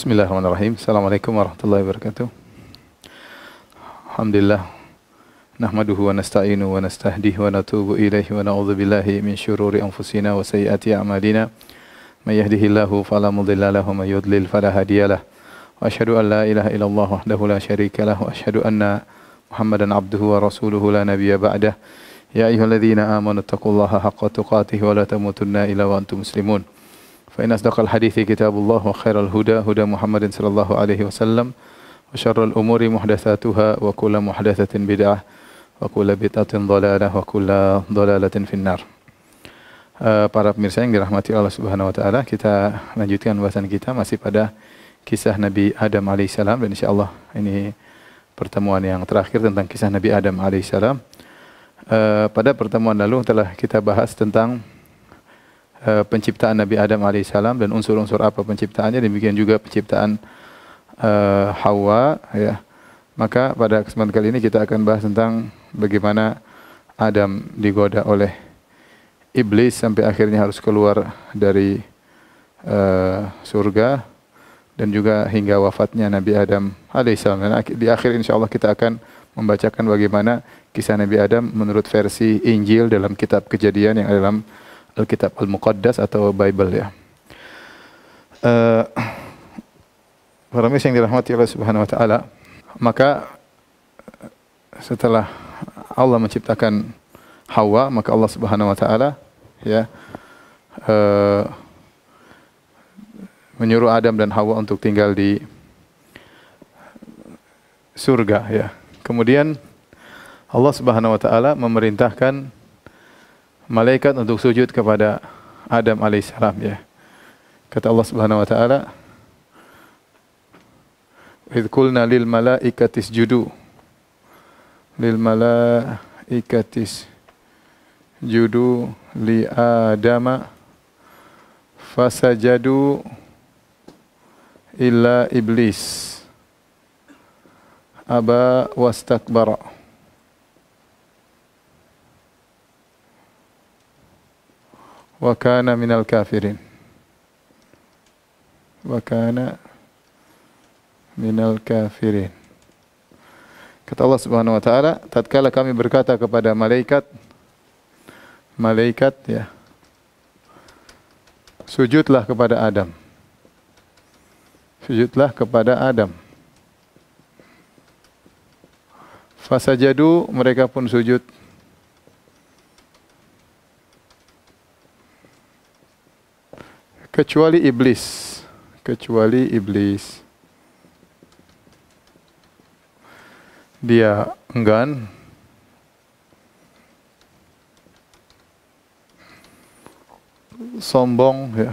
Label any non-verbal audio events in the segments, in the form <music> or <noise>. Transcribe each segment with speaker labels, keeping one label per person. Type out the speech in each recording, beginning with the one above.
Speaker 1: بسم الله الرحمن الرحيم السلام عليكم ورحمة الله وبركاته الحمد لله نحمده ونستعينه ونستهديه ونتوب إليه ونعوذ بالله من شرور أنفسنا وسيئات أعمالنا من يهده الله فلا مضل له ومن يضلل فلا هادي له وأشهد أن لا إله إلا الله وحده لا شريك له وأشهد أن محمدا عبده ورسوله لا نبي بعده يا أيها الذين آمنوا اتقوا الله حق تقاته ولا تموتن إلا وأنتم مسلمون فإن أصدق الحديث كتاب الله وخير الهدى هدى محمد صلى الله عليه وسلم وشر الأمور محدثاتها وكل محدثة بدعة وكل بدعة ضلالة وكل ضلالة في النار Uh, para pemirsa yang dirahmati Allah Subhanahu wa taala, kita lanjutkan bahasan kita masih pada kisah Nabi Adam alaihissalam dan insyaallah ini pertemuan yang terakhir tentang kisah Nabi Adam alaihissalam. Uh, pada pertemuan lalu telah kita bahas tentang Eh, penciptaan Nabi Adam alaihissalam dan unsur-unsur apa penciptaannya demikian juga penciptaan uh, Hawa ya maka pada kesempatan kali ini kita akan bahas tentang bagaimana Adam digoda oleh iblis sampai akhirnya harus keluar dari uh, surga dan juga hingga wafatnya Nabi Adam alaihissalam dan di akhir insya Allah kita akan membacakan bagaimana kisah Nabi Adam menurut versi Injil dalam kitab kejadian yang ada dalam Alkitab Al-Muqaddas atau Bible ya. Uh, para mis yang dirahmati Allah Subhanahu wa taala, maka eh, setelah Allah menciptakan Hawa, maka Allah Subhanahu wa taala ya uh, menyuruh Adam dan Hawa untuk tinggal di surga ya. Kemudian Allah Subhanahu wa taala memerintahkan malaikat untuk sujud kepada Adam alaihissalam ya. Kata Allah Subhanahu wa taala, "Idz qulna lil malaikati isjudu lil malaikati isjudu li Adama fasajadu illa iblis aba wastakbara." wa kana minal kafirin wa kana minal kafirin kata Allah Subhanahu wa taala tatkala kami berkata kepada malaikat malaikat ya sujudlah kepada Adam sujudlah kepada Adam fasajadu mereka pun sujud kecuali iblis kecuali iblis dia enggan sombong ya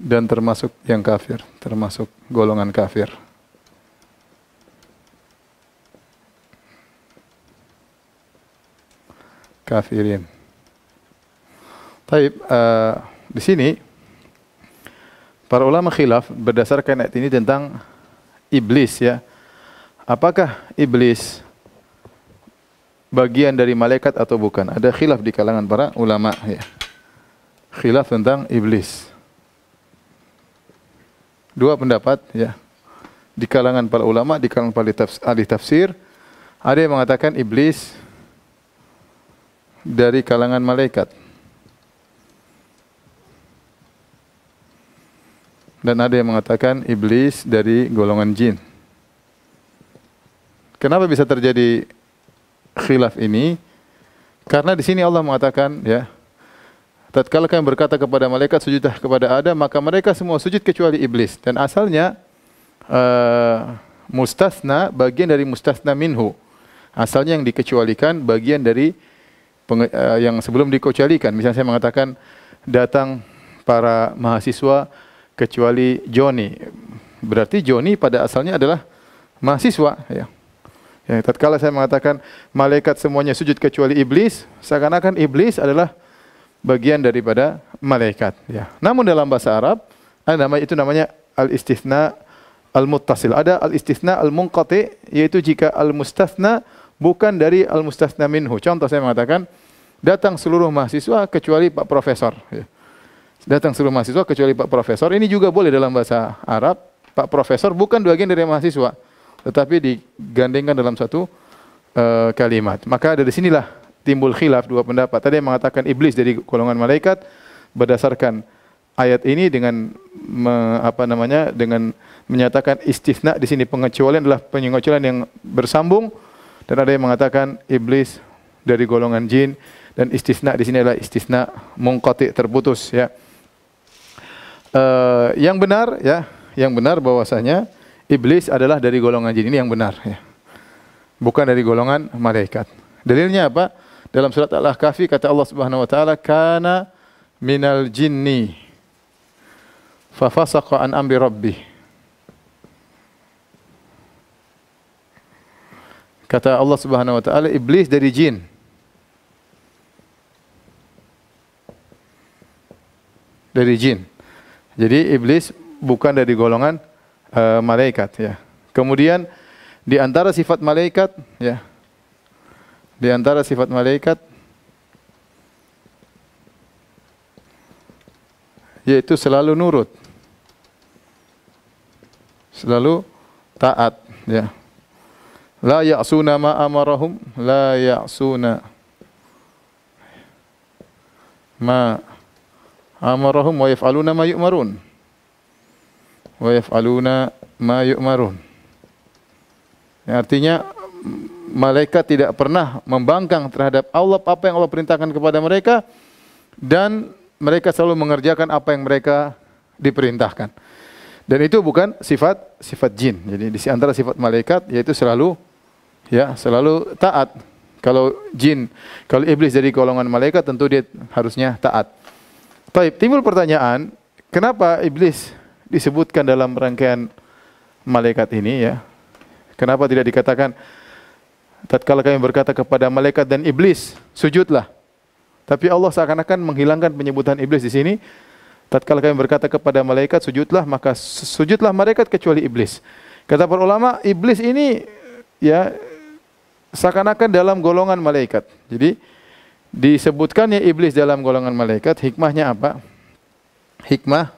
Speaker 1: dan termasuk yang kafir termasuk golongan kafir kafirin tapi uh, eh, di sini para ulama khilaf berdasarkan ayat ini tentang iblis ya. Apakah iblis bagian dari malaikat atau bukan? Ada khilaf di kalangan para ulama ya. Khilaf tentang iblis. Dua pendapat ya. Di kalangan para ulama, di kalangan para ahli tafsir, ada yang mengatakan iblis dari kalangan malaikat. Dan ada yang mengatakan iblis dari golongan jin. Kenapa bisa terjadi khilaf ini? Karena di sini Allah mengatakan ya, tatkala kami berkata kepada malaikat sujudlah kepada Adam, maka mereka semua sujud kecuali iblis. Dan asalnya uh, mustasna bagian dari mustasna minhu. Asalnya yang dikecualikan bagian dari penge, uh, yang sebelum dikecualikan. Misalnya saya mengatakan datang para mahasiswa kecuali Joni. Berarti Joni pada asalnya adalah mahasiswa ya. Ya, tatkala saya mengatakan malaikat semuanya sujud kecuali iblis, seakan-akan iblis adalah bagian daripada malaikat ya. Namun dalam bahasa Arab ada nama itu namanya al istisna al-muttasil. Ada al istisna al-munqati yaitu jika al-mustathna bukan dari al-mustathna minhu. Contoh saya mengatakan datang seluruh mahasiswa kecuali Pak Profesor ya. Datang seluruh mahasiswa kecuali Pak Profesor. Ini juga boleh dalam bahasa Arab. Pak Profesor bukan bagian dari mahasiswa, tetapi digandengkan dalam satu uh, eh, kalimat. Maka dari sinilah timbul khilaf dua pendapat. Tadi yang mengatakan iblis dari golongan malaikat berdasarkan ayat ini dengan me, apa namanya dengan menyatakan istisna di sini pengecualian adalah pengecualian yang bersambung dan ada yang mengatakan iblis dari golongan jin dan istisna di sini adalah istisna mungkotik terputus ya uh, yang benar ya, yang benar bahwasanya iblis adalah dari golongan jin ini yang benar ya. Bukan dari golongan malaikat. Dalilnya apa? Dalam surat Al-Kahfi kata Allah Subhanahu wa taala kana minal jinni fa fasaqa an amri rabbih. Kata Allah Subhanahu wa taala iblis dari jin. Dari jin. Jadi iblis bukan dari golongan uh, malaikat ya. Kemudian di antara sifat malaikat ya. Di antara sifat malaikat yaitu selalu nurut. Selalu taat ya. La ya'suna ma amarahum la ya'suna ma amarahum wa yaf'aluna ma yu'marun. Wa yaf'aluna ma yu'marun. Yang artinya malaikat tidak pernah membangkang terhadap Allah apa yang Allah perintahkan kepada mereka dan mereka selalu mengerjakan apa yang mereka diperintahkan. Dan itu bukan sifat sifat jin. Jadi di antara sifat malaikat yaitu selalu ya, selalu taat. Kalau jin, kalau iblis jadi golongan malaikat tentu dia harusnya taat. Baik, timbul pertanyaan, kenapa iblis disebutkan dalam rangkaian malaikat ini ya? Kenapa tidak dikatakan tatkala kami berkata kepada malaikat dan iblis, sujudlah. Tapi Allah seakan-akan menghilangkan penyebutan iblis di sini. Tatkala kami berkata kepada malaikat, sujudlah, maka sujudlah malaikat kecuali iblis. Kata para ulama, iblis ini ya seakan-akan dalam golongan malaikat. Jadi disebutkannya iblis dalam golongan malaikat hikmahnya apa? Hikmah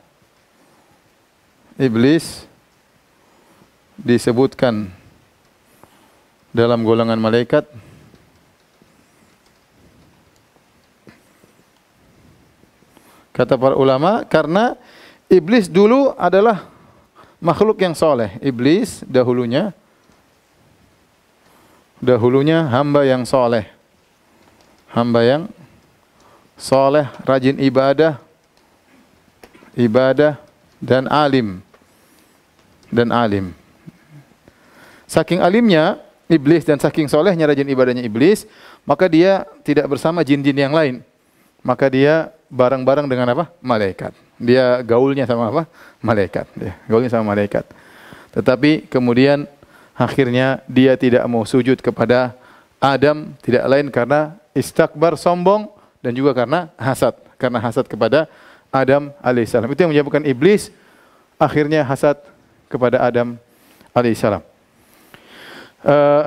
Speaker 1: iblis disebutkan dalam golongan malaikat kata para ulama karena iblis dulu adalah makhluk yang soleh iblis dahulunya dahulunya hamba yang soleh hamba yang soleh, rajin ibadah, ibadah dan alim dan alim. Saking alimnya iblis dan saking solehnya rajin ibadahnya iblis, maka dia tidak bersama jin-jin yang lain. Maka dia bareng-bareng dengan apa? Malaikat. Dia gaulnya sama apa? Malaikat. Dia gaulnya sama malaikat. Tetapi kemudian akhirnya dia tidak mau sujud kepada Adam tidak lain karena istakbar sombong dan juga karena hasad, karena hasad kepada Adam alaihissalam. Itu yang menyebabkan iblis akhirnya hasad kepada Adam alaihissalam. Uh, eh,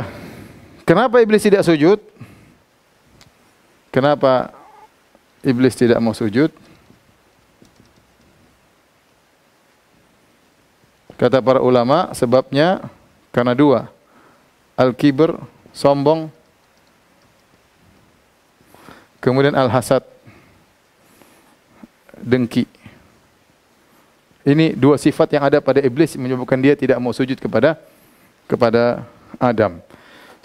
Speaker 1: kenapa iblis tidak sujud? Kenapa iblis tidak mau sujud? Kata para ulama sebabnya karena dua. Al-kibr, sombong Kemudian al-hasad, dengki. Ini dua sifat yang ada pada iblis menyebabkan dia tidak mau sujud kepada kepada Adam.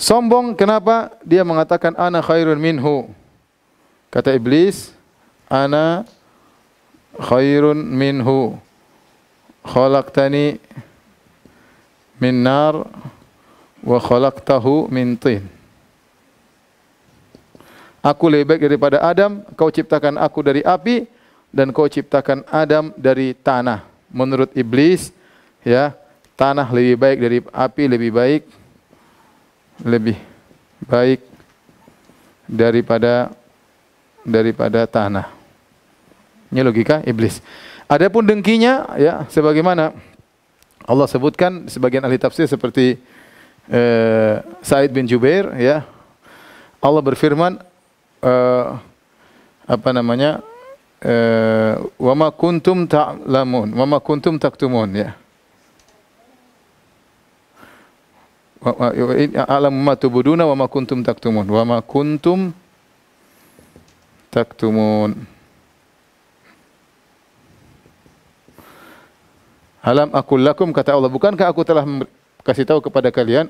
Speaker 1: Sombong kenapa? Dia mengatakan ana khairun minhu. Kata iblis, ana khairun minhu. Khalaqtani min nar wa khalaqtahu min tin. Aku lebih baik daripada Adam, kau ciptakan aku dari api dan kau ciptakan Adam dari tanah. Menurut iblis, ya, tanah lebih baik dari api, lebih baik lebih baik daripada daripada tanah. Ini logika iblis. Adapun dengkinya ya sebagaimana Allah sebutkan sebagian ahli tafsir seperti eh, Said bin Jubair ya. Allah berfirman, uh, apa namanya uh, eh, wama kuntum ta'lamun wama kuntum taktumun ya alam ma tubuduna wama kuntum taktumun wama kuntum taktumun alam akul lakum kata Allah bukankah aku telah kasih tahu kepada kalian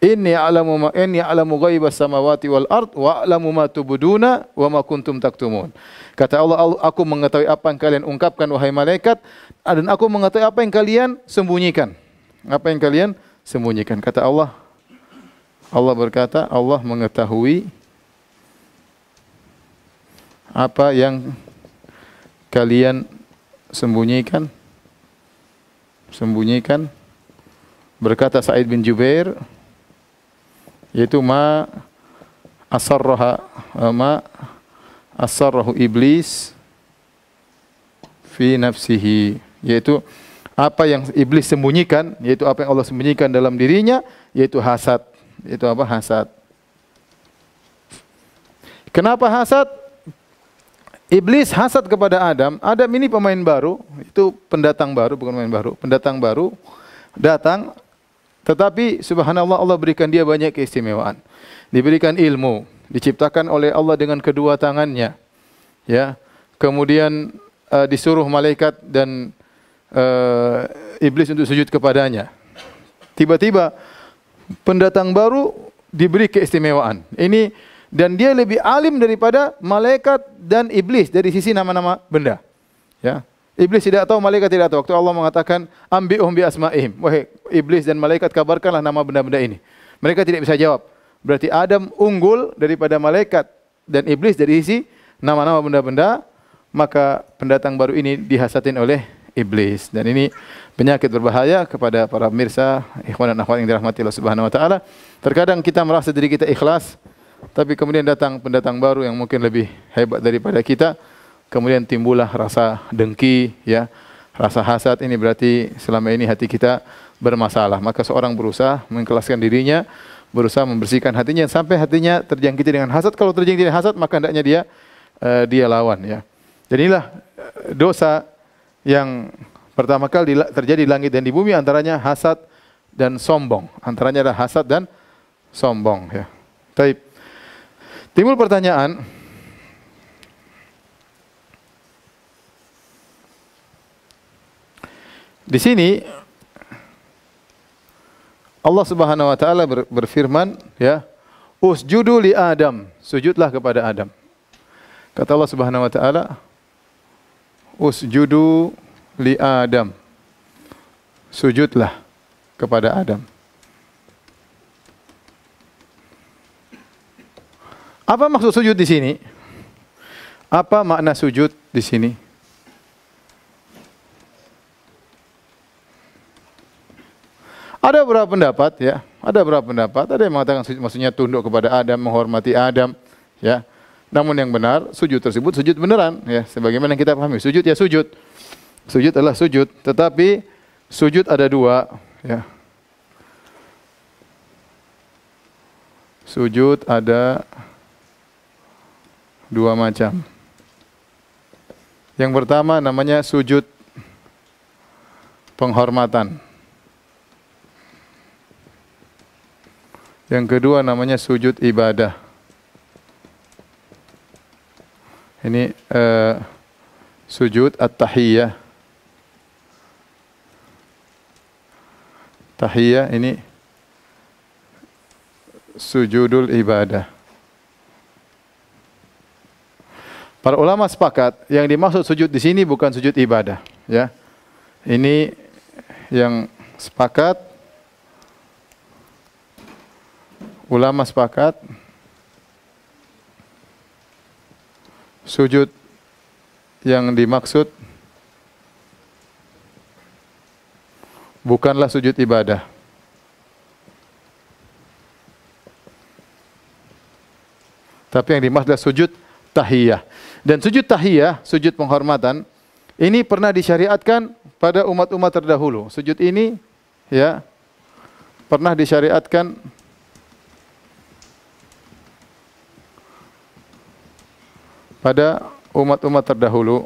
Speaker 1: Inni a'lamu ma inni a'lamu ghaiba samawati wal ard wa a'lamu ma tubuduna wa ma kuntum taktumun. Kata Allah, aku mengetahui apa yang kalian ungkapkan wahai malaikat dan aku mengetahui apa yang kalian sembunyikan. Apa yang kalian sembunyikan? Kata Allah, Allah berkata, Allah mengetahui apa yang kalian sembunyikan. Sembunyikan. Berkata Said bin Jubair, yaitu ma asarraha eh, ma asarrahu iblis fi nafsihi yaitu apa yang iblis sembunyikan yaitu apa yang Allah sembunyikan dalam dirinya yaitu hasad yaitu apa hasad kenapa hasad Iblis hasad kepada Adam. Adam ini pemain baru, itu pendatang baru, bukan pemain baru, pendatang baru. Datang, tetapi subhanallah Allah berikan dia banyak keistimewaan. Diberikan ilmu, diciptakan oleh Allah dengan kedua tangannya. Ya. Kemudian uh, disuruh malaikat dan uh, iblis untuk sujud kepadanya. Tiba-tiba pendatang baru diberi keistimewaan. Ini dan dia lebih alim daripada malaikat dan iblis dari sisi nama-nama benda. Ya. Iblis tidak tahu, malaikat tidak tahu. Waktu Allah mengatakan, "Ambi'uhum bi asma'ihim." Wahai iblis dan malaikat, kabarkanlah nama benda-benda ini. Mereka tidak bisa jawab. Berarti Adam unggul daripada malaikat dan iblis dari sisi nama-nama benda-benda, maka pendatang baru ini dihasatin oleh iblis. Dan ini penyakit berbahaya kepada para pemirsa, ikhwan dan akhwat yang dirahmati Allah Subhanahu wa taala. Terkadang kita merasa diri kita ikhlas, tapi kemudian datang pendatang baru yang mungkin lebih hebat daripada kita kemudian timbullah rasa dengki, ya, rasa hasad ini berarti selama ini hati kita bermasalah. Maka seorang berusaha mengikhlaskan dirinya, berusaha membersihkan hatinya sampai hatinya terjangkiti dengan hasad. Kalau terjangkiti dengan hasad maka hendaknya dia uh, dia lawan ya. Jadi inilah eh, dosa yang pertama kali terjadi di langit dan di bumi antaranya hasad dan sombong. Antaranya adalah hasad dan sombong ya. Taib. Timbul pertanyaan, Di sini Allah Subhanahu wa taala berfirman ya, "Usjudu li Adam." Sujudlah kepada Adam. Kata Allah Subhanahu wa taala, "Usjudu li Adam." Sujudlah kepada Adam. Apa maksud sujud di sini? Apa makna sujud di sini? Ada beberapa pendapat ya, ada beberapa pendapat. Ada yang mengatakan maksudnya tunduk kepada Adam, menghormati Adam, ya. Namun yang benar, sujud tersebut sujud beneran ya, sebagaimana yang kita pahami. Sujud ya sujud. Sujud adalah sujud, tetapi sujud ada dua ya. Sujud ada dua macam. Yang pertama namanya sujud penghormatan. Yang kedua namanya sujud ibadah. Ini uh, sujud at-tahiyyah. Tahiyyah ini sujudul ibadah. Para ulama sepakat yang dimaksud sujud di sini bukan sujud ibadah, ya. Ini yang sepakat Ulama sepakat sujud yang dimaksud bukanlah sujud ibadah. Tapi yang dimaksud adalah sujud tahiyah. Dan sujud tahiyah, sujud penghormatan, ini pernah disyariatkan pada umat-umat terdahulu. Sujud ini ya pernah disyariatkan pada umat-umat terdahulu.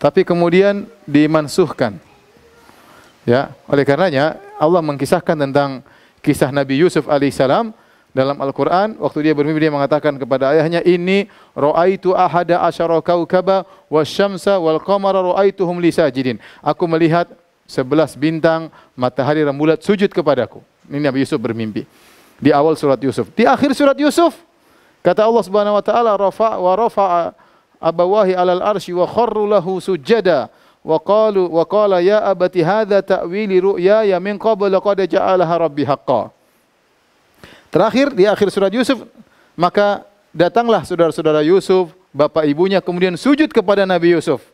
Speaker 1: Tapi kemudian dimansuhkan. Ya, oleh karenanya Allah mengkisahkan tentang kisah Nabi Yusuf alaihissalam dalam Al-Quran waktu dia bermimpi dia mengatakan kepada ayahnya ini roaitu ahada asyara kaukaba wasyamsa wal qamara roaituhum li sajidin aku melihat sebelas bintang matahari rembulan sujud kepadaku ini Nabi Yusuf bermimpi di awal surat Yusuf di akhir surat Yusuf Kata Allah Subhanahu wa taala rafa wa rafa'a abawahi alal arsy wa kharru lahu sujada wa qalu wa qala ya abati hadza ta'wili ya min qabla qad ja'alaha rabbi haqqan. Terakhir di akhir surat Yusuf maka datanglah saudara-saudara Yusuf, bapak ibunya kemudian sujud kepada Nabi Yusuf.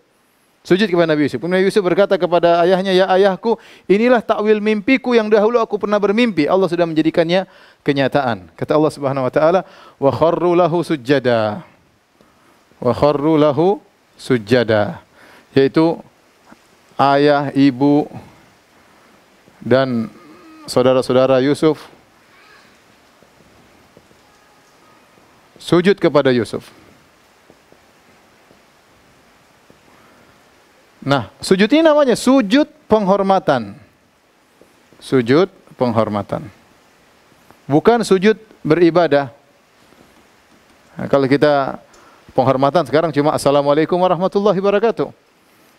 Speaker 1: Sujud kepada Nabi Yusuf. Kemudian Nabi Yusuf berkata kepada ayahnya, "Ya ayahku, inilah takwil mimpiku yang dahulu aku pernah bermimpi. Allah sudah menjadikannya kenyataan." Kata Allah Subhanahu wa taala, "Wa kharru lahu sujjada." Wa kharru lahu sujjada. Yaitu ayah, ibu dan saudara-saudara Yusuf sujud kepada Yusuf. Nah, sujud ini namanya sujud penghormatan. Sujud penghormatan. Bukan sujud beribadah. Nah, kalau kita penghormatan sekarang cuma assalamualaikum warahmatullahi wabarakatuh.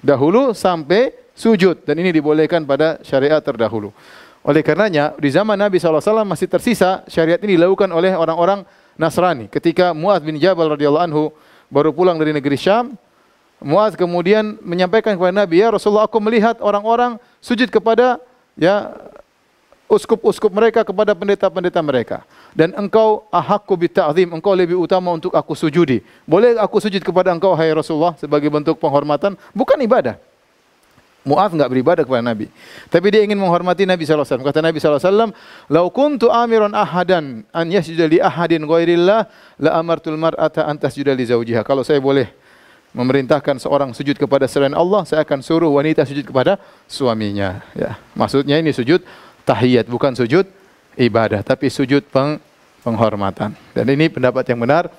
Speaker 1: Dahulu sampai sujud dan ini dibolehkan pada syariat terdahulu. Oleh karenanya di zaman Nabi SAW masih tersisa syariat ini dilakukan oleh orang-orang Nasrani. Ketika Mu'ad bin Jabal radhiyallahu anhu baru pulang dari negeri Syam, Muaz kemudian menyampaikan kepada Nabi, "Ya Rasulullah, aku melihat orang-orang sujud kepada ya uskup-uskup mereka kepada pendeta-pendeta mereka dan engkau ahakku bita'zim, engkau lebih utama untuk aku sujudi. Boleh aku sujud kepada engkau hai Rasulullah sebagai bentuk penghormatan, bukan ibadah." Mu'adz enggak beribadah kepada Nabi. Tapi dia ingin menghormati Nabi SAW. Kata Nabi SAW, Lau kuntu amiran ahadan an yasjuda li ahadin ghairillah la amartul mar'ata antas tasjuda li zawjiha. Kalau saya boleh memerintahkan seorang sujud kepada selain Allah, saya akan suruh wanita sujud kepada suaminya. Ya, maksudnya ini sujud tahiyat, bukan sujud ibadah, tapi sujud peng penghormatan. Dan ini pendapat yang benar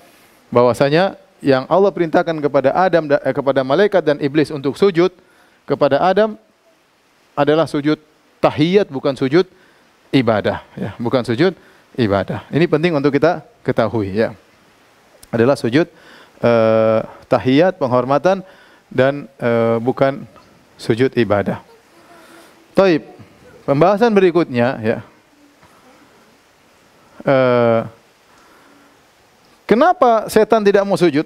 Speaker 1: bahwasanya yang Allah perintahkan kepada Adam eh, kepada malaikat dan iblis untuk sujud kepada Adam adalah sujud tahiyat bukan sujud ibadah ya, bukan sujud ibadah. Ini penting untuk kita ketahui ya. Adalah sujud uh, tahiyat, penghormatan dan uh, bukan sujud ibadah. Taib. Pembahasan berikutnya ya. Uh, kenapa setan tidak mau sujud?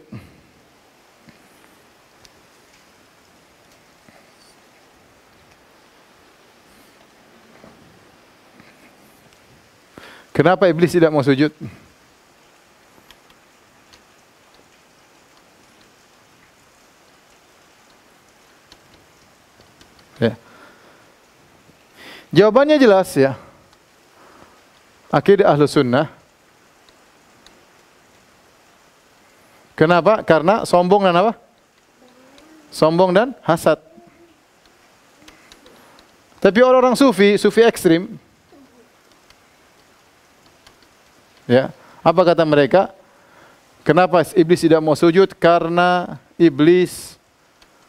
Speaker 1: Kenapa iblis tidak mau sujud? Jawabannya jelas ya. Akidah ahlu sunnah. Kenapa? Karena sombong dan apa? Sombong dan hasad. Tapi orang-orang sufi, sufi ekstrim. Ya, apa kata mereka? Kenapa iblis tidak mau sujud? Karena iblis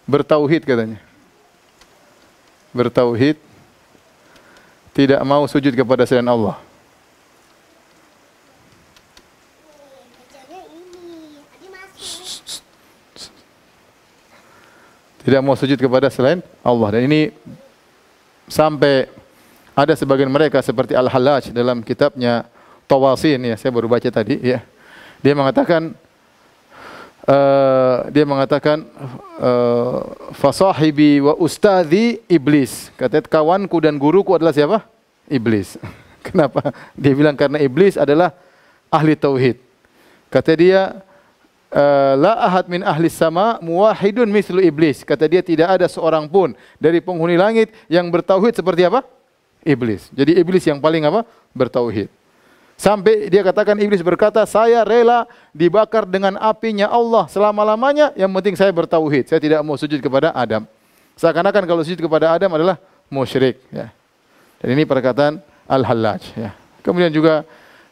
Speaker 1: bertauhid katanya. Bertauhid tidak mau sujud kepada selain Allah? Tidak mau sujud kepada selain Allah. Dan ini sampai ada sebagian mereka seperti al halaj dalam kitabnya Tawasin ya, saya baru baca tadi ya. Dia mengatakan uh, dia mengatakan uh, eh, fasahibi wa ustadhi iblis. Katanya kawanku dan guruku adalah siapa? Iblis. <laughs> Kenapa? Dia bilang karena iblis adalah ahli tauhid. Kata dia eh, la ahad min ahli sama muwahidun mislu iblis. Kata dia tidak ada seorang pun dari penghuni langit yang bertauhid seperti apa? Iblis. Jadi iblis yang paling apa? Bertauhid. Sampai dia katakan iblis berkata, "Saya rela dibakar dengan apinya Allah selama-lamanya, yang penting saya bertauhid. Saya tidak mau sujud kepada Adam." Seakan-akan kalau sujud kepada Adam adalah musyrik, ya. Dan ini perkataan Al-Hallaj, ya. Kemudian juga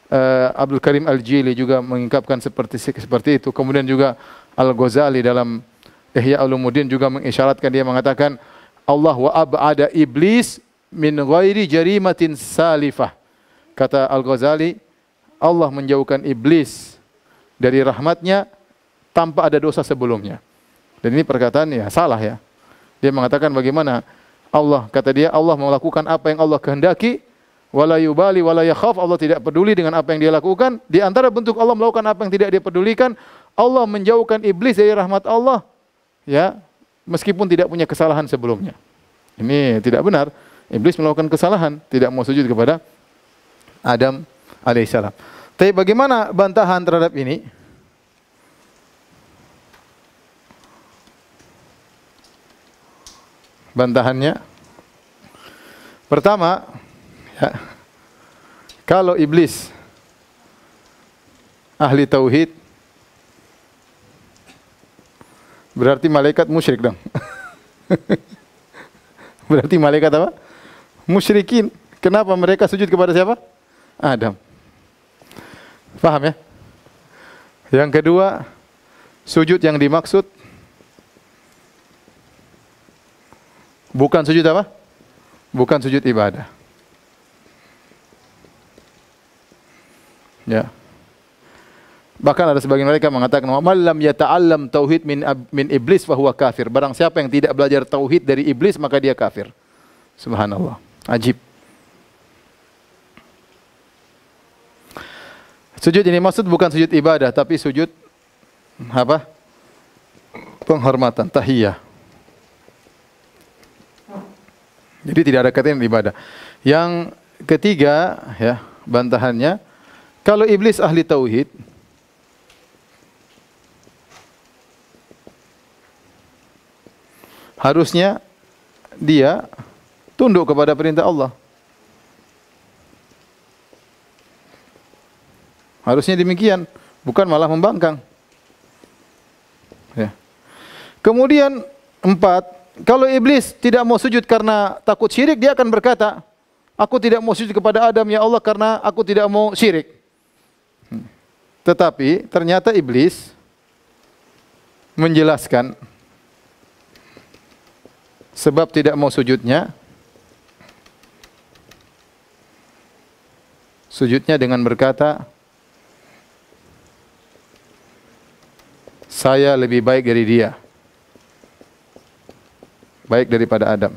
Speaker 1: uh, Abdul Karim Al-Jili juga mengungkapkan seperti seperti itu. Kemudian juga Al-Ghazali dalam Ihya Ulumuddin juga mengisyaratkan dia mengatakan Allah wa ab'ada iblis min ghairi jarimatin salifah. Kata Al-Ghazali, Allah menjauhkan iblis dari rahmatnya tanpa ada dosa sebelumnya. Dan ini perkataan ya salah ya. Dia mengatakan bagaimana Allah kata dia Allah melakukan apa yang Allah kehendaki wala yubali wala yakhaf Allah tidak peduli dengan apa yang dia lakukan di antara bentuk Allah melakukan apa yang tidak dia pedulikan Allah menjauhkan iblis dari rahmat Allah ya meskipun tidak punya kesalahan sebelumnya ini tidak benar iblis melakukan kesalahan tidak mau sujud kepada Adam alaihissalam. Tapi bagaimana bantahan terhadap ini? Bantahannya pertama ya, kalau iblis ahli tauhid berarti malaikat musyrik dong. <laughs> berarti malaikat apa? Musyrikin. Kenapa mereka sujud kepada siapa? Adam. Paham ya? Yang kedua, sujud yang dimaksud bukan sujud apa? Bukan sujud ibadah. Ya. Bahkan ada sebagian mereka mengatakan, malam lam yata'allam tauhid min min iblis bahwa kafir." Barang siapa yang tidak belajar tauhid dari iblis, maka dia kafir. Subhanallah. Ajib. Sujud ini maksud bukan sujud ibadah tapi sujud apa? Penghormatan, tahiyah. Jadi tidak ada kaitan ibadah. Yang ketiga ya, bantahannya kalau iblis ahli tauhid harusnya dia tunduk kepada perintah Allah. Harusnya demikian, bukan malah membangkang. Ya. Kemudian empat, kalau iblis tidak mau sujud karena takut syirik, dia akan berkata, aku tidak mau sujud kepada Adam ya Allah karena aku tidak mau syirik. Hmm. Tetapi ternyata iblis menjelaskan sebab tidak mau sujudnya sujudnya dengan berkata saya lebih baik dari dia. Baik daripada Adam.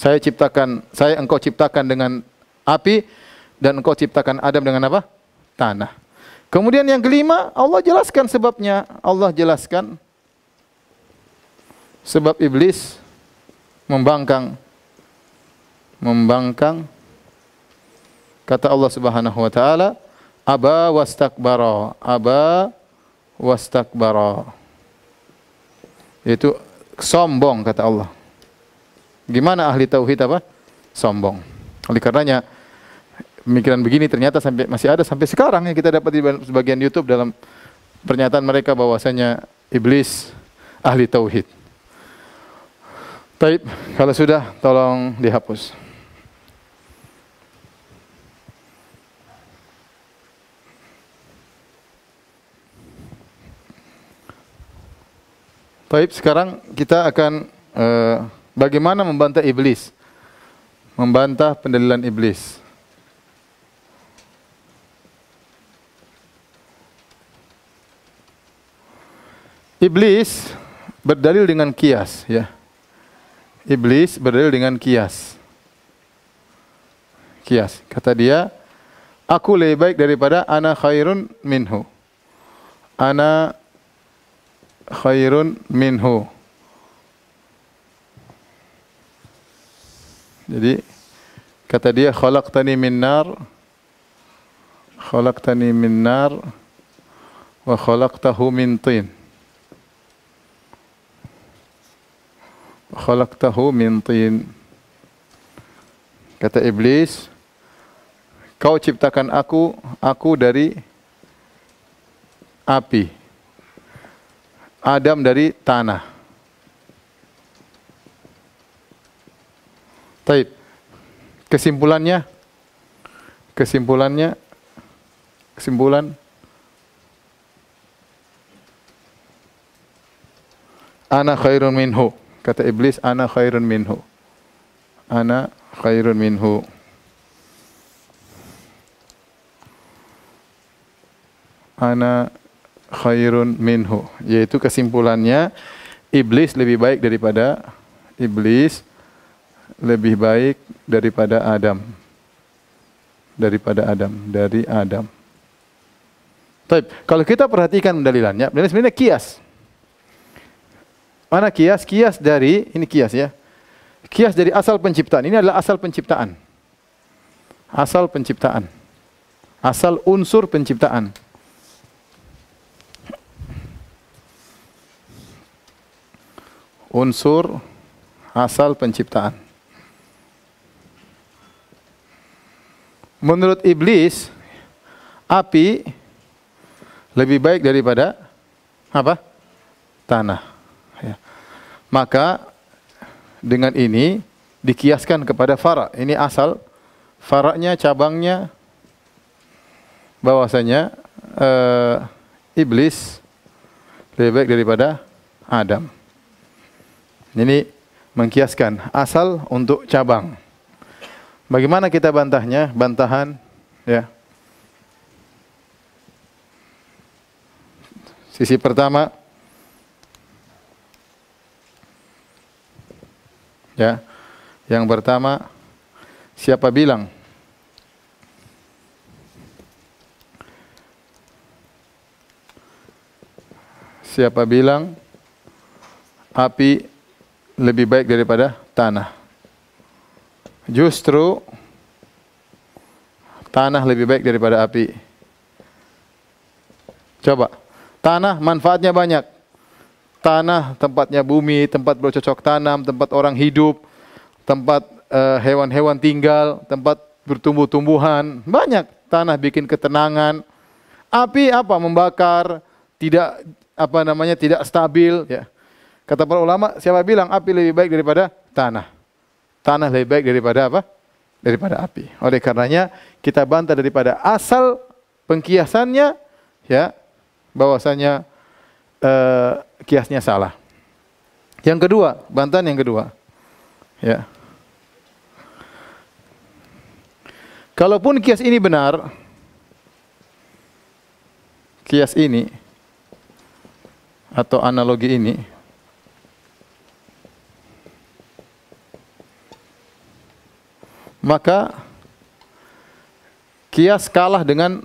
Speaker 1: Saya ciptakan, saya engkau ciptakan dengan api dan engkau ciptakan Adam dengan apa? Tanah. Kemudian yang kelima, Allah jelaskan sebabnya. Allah jelaskan sebab iblis membangkang membangkang kata Allah Subhanahu wa taala Aba wastakbara. Aba wastakbara. Itu sombong kata Allah. Gimana ahli tauhid apa? Sombong. Oleh karenanya pemikiran begini ternyata sampai masih ada sampai sekarang yang kita dapat di sebagian YouTube dalam pernyataan mereka bahwasanya iblis ahli tauhid. Taib, kalau sudah tolong dihapus. Baik, sekarang kita akan uh, bagaimana membantah iblis. Membantah pendalilan iblis. Iblis berdalil dengan kias, ya. Iblis berdalil dengan kias. Kias. Kata dia, aku lebih baik daripada ana khairun minhu. Ana khairun minhu. Jadi kata dia khalaqtani min nar khalaqtani min nar wa khalaqtahu min tin. Khalaqtahu min tin. Kata iblis, kau ciptakan aku, aku dari api. Adam dari tanah. Taib. Kesimpulannya, kesimpulannya, kesimpulan Ana khairun minhu. Kata iblis, ana khairun minhu. Ana khairun minhu. Anak khairun minhu yaitu kesimpulannya iblis lebih baik daripada iblis lebih baik daripada Adam daripada Adam dari Adam. Tapi kalau kita perhatikan dalilannya, pendalilan sebenarnya kias. Mana kias? Kias dari ini kias ya. Kias dari asal penciptaan. Ini adalah asal penciptaan. Asal penciptaan. Asal unsur penciptaan. unsur asal penciptaan. Menurut iblis, api lebih baik daripada apa? Tanah. Ya. Maka dengan ini dikiaskan kepada fara. Ini asal faraknya, cabangnya bahwasanya uh, iblis lebih baik daripada Adam. Ini mengkiaskan asal untuk cabang. Bagaimana kita bantahnya? Bantahan ya. Sisi pertama ya. Yang pertama siapa bilang siapa bilang api lebih baik daripada tanah. Justru tanah lebih baik daripada api. Coba, tanah manfaatnya banyak. Tanah tempatnya bumi, tempat bercocok tanam, tempat orang hidup, tempat eh, hewan-hewan uh, tinggal, tempat bertumbuh-tumbuhan. Banyak tanah bikin ketenangan. Api apa? Membakar, tidak apa namanya tidak stabil ya Kata para ulama, siapa bilang api lebih baik daripada tanah? Tanah lebih baik daripada apa? Daripada api. Oleh karenanya kita bantah daripada asal pengkiasannya ya bahwasanya eh, kiasnya salah. Yang kedua, bantahan yang kedua. Ya. Kalaupun kias ini benar, kias ini atau analogi ini maka kias kalah dengan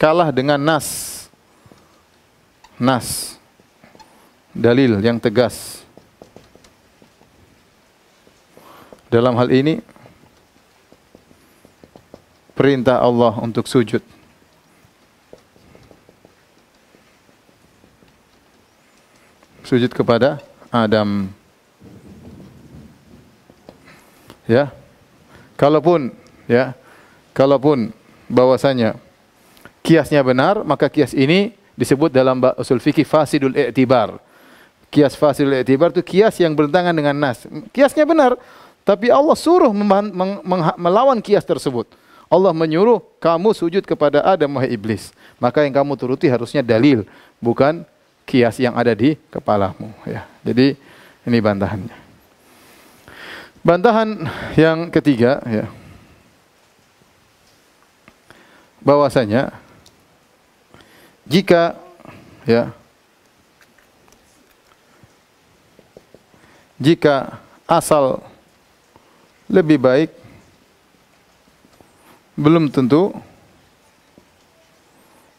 Speaker 1: kalah dengan nas. Nas. Dalil yang tegas. Dalam hal ini perintah Allah untuk sujud. Sujud kepada Adam. Ya, Kalaupun ya, kalaupun bahwasanya kiasnya benar, maka kias ini disebut dalam usul fikih fasidul i'tibar. Kias fasidul i'tibar itu kias yang bertentangan dengan nas. Kiasnya benar, tapi Allah suruh melawan kias tersebut. Allah menyuruh kamu sujud kepada Adam wahai iblis. Maka yang kamu turuti harusnya dalil, bukan kias yang ada di kepalamu ya. Jadi ini bantahannya. Bantahan yang ketiga ya. Bahwasanya jika ya jika asal lebih baik belum tentu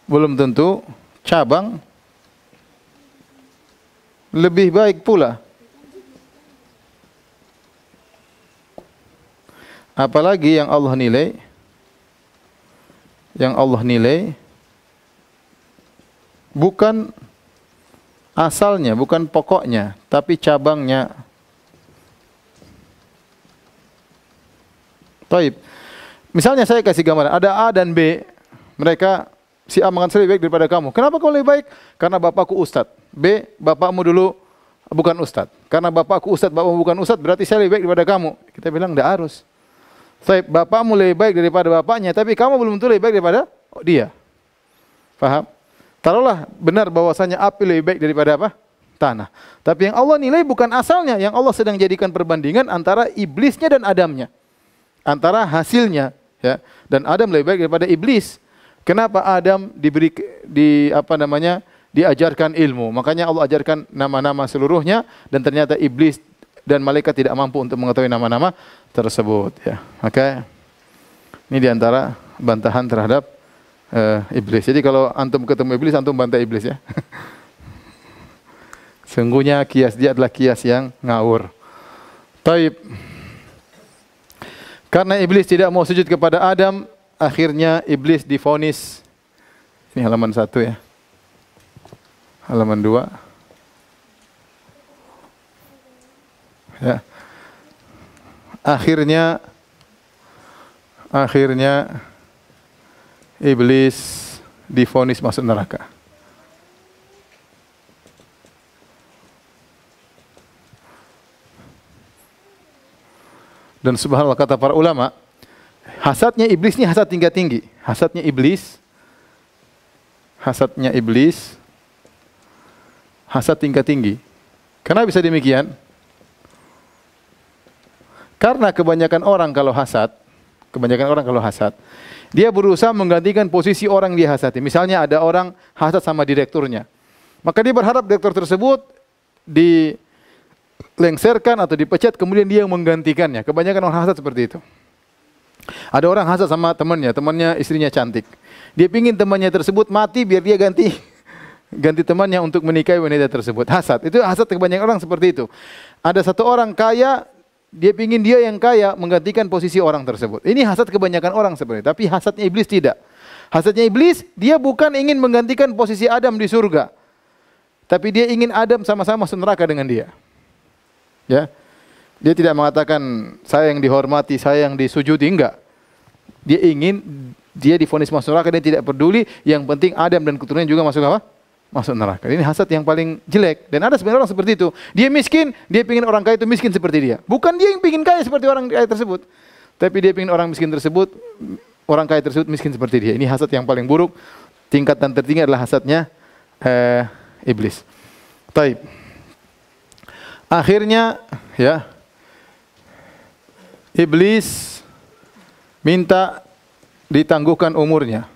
Speaker 1: belum tentu cabang lebih baik pula. Apalagi yang Allah nilai yang Allah nilai bukan asalnya, bukan pokoknya, tapi cabangnya. Taib. Misalnya saya kasih gambaran, ada A dan B. Mereka si A mengatakan lebih baik daripada kamu. Kenapa kamu lebih baik? Karena bapakku ustad. B, bapakmu dulu bukan ustad. Karena bapakku ustad, bapakmu bukan ustad, berarti saya lebih baik daripada kamu. Kita bilang tidak harus. Saya bapakmu lebih baik daripada bapaknya, tapi kamu belum tentu lebih baik daripada dia. Faham? Taruhlah benar bahwasanya api lebih baik daripada apa? Tanah. Tapi yang Allah nilai bukan asalnya, yang Allah sedang jadikan perbandingan antara iblisnya dan Adamnya. Antara hasilnya, ya. Dan Adam lebih baik daripada iblis. Kenapa Adam diberi di apa namanya? diajarkan ilmu. Makanya Allah ajarkan nama-nama seluruhnya dan ternyata iblis dan malaikat tidak mampu untuk mengetahui nama-nama tersebut ya. Maka ini diantara bantahan terhadap uh, iblis. Jadi kalau antum ketemu iblis antum bantai iblis ya. <laughs> Sungguhnya kias dia adalah kias yang ngawur. Taib. Karena iblis tidak mau sujud kepada Adam, akhirnya iblis difonis. Ini halaman satu ya. Halaman dua. Ya. Akhirnya akhirnya iblis difonis masuk neraka. Dan subhanallah kata para ulama, hasadnya iblis ini hasad tingkat tinggi. Hasadnya iblis, hasadnya iblis, hasad tingkat tinggi. Kenapa bisa demikian? Karena kebanyakan orang kalau hasad, kebanyakan orang kalau hasad, dia berusaha menggantikan posisi orang dia hasati. Misalnya ada orang hasad sama direkturnya. Maka dia berharap direktur tersebut dilengserkan atau dipecat, kemudian dia yang menggantikannya. Kebanyakan orang hasad seperti itu. Ada orang hasad sama temannya, temannya istrinya cantik. Dia pingin temannya tersebut mati biar dia ganti ganti temannya untuk menikahi wanita tersebut. Hasad. Itu hasad kebanyakan orang seperti itu. Ada satu orang kaya, dia ingin dia yang kaya menggantikan posisi orang tersebut. Ini hasad kebanyakan orang sebenarnya, tapi hasadnya iblis tidak. Hasadnya iblis, dia bukan ingin menggantikan posisi Adam di surga. Tapi dia ingin Adam sama-sama masuk dengan dia. Ya. Dia tidak mengatakan saya yang dihormati, saya yang disujudi, enggak. Dia ingin dia difonis masuk neraka dan tidak peduli, yang penting Adam dan keturunannya juga masuk apa? masuk neraka. Ini hasad yang paling jelek. Dan ada sebenarnya orang seperti itu. Dia miskin, dia ingin orang kaya itu miskin seperti dia. Bukan dia yang ingin kaya seperti orang kaya tersebut. Tapi dia ingin orang miskin tersebut, orang kaya tersebut miskin seperti dia. Ini hasad yang paling buruk. Tingkatan tertinggi adalah hasadnya eh, iblis. Taib. Akhirnya ya iblis minta ditangguhkan umurnya.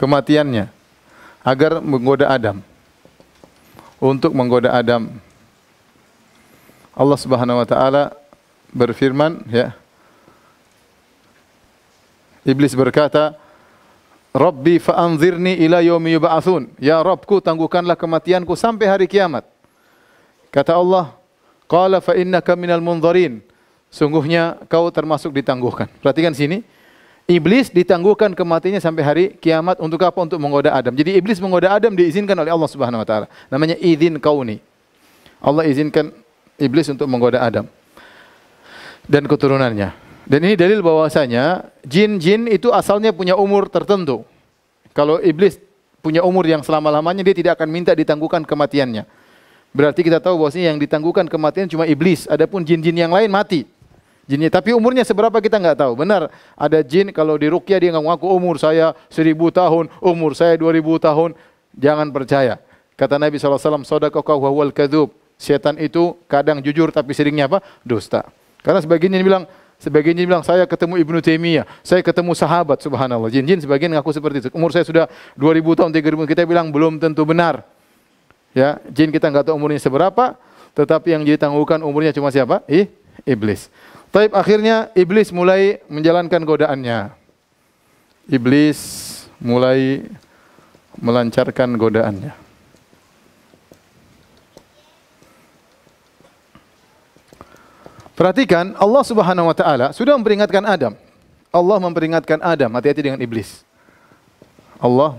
Speaker 1: kematiannya agar menggoda Adam. Untuk menggoda Adam. Allah Subhanahu wa taala berfirman ya. Iblis berkata, "Rabbi fa'anzirni ila yaumi yub'atsun." Ya Rabbku, tangguhkanlah kematianku sampai hari kiamat. Kata Allah, "Qala fa innaka minal munzirin Sungguhnya kau termasuk ditangguhkan. Perhatikan sini. Iblis ditangguhkan kematiannya sampai hari kiamat untuk apa? Untuk menggoda Adam. Jadi iblis menggoda Adam diizinkan oleh Allah Subhanahu wa taala. Namanya izin kauni. Allah izinkan iblis untuk menggoda Adam dan keturunannya. Dan ini dalil bahwasanya jin-jin itu asalnya punya umur tertentu. Kalau iblis punya umur yang selama-lamanya dia tidak akan minta ditangguhkan kematiannya. Berarti kita tahu bahwasanya yang ditangguhkan kematian cuma iblis, adapun jin-jin yang lain mati jinnya. Tapi umurnya seberapa kita nggak tahu. Benar, ada jin kalau di Rukia dia nggak ngaku umur saya seribu tahun, umur saya dua ribu tahun. Jangan percaya. Kata Nabi SAW, kau wal kadhub. Setan itu kadang jujur tapi seringnya apa? Dusta. Karena sebagian Jin bilang, sebagian Jin bilang saya ketemu Ibnu Taimiyah, saya ketemu sahabat subhanallah. Jin-jin sebagian ngaku seperti itu. Umur saya sudah 2000 tahun, tiga 3000 kita bilang belum tentu benar. Ya, jin kita nggak tahu umurnya seberapa, tetapi yang jadi tangguhkan umurnya cuma siapa? Ih, iblis. Taib akhirnya iblis mulai menjalankan godaannya. Iblis mulai melancarkan godaannya. Perhatikan Allah Subhanahu wa taala sudah memperingatkan Adam. Allah memperingatkan Adam hati-hati dengan iblis. Allah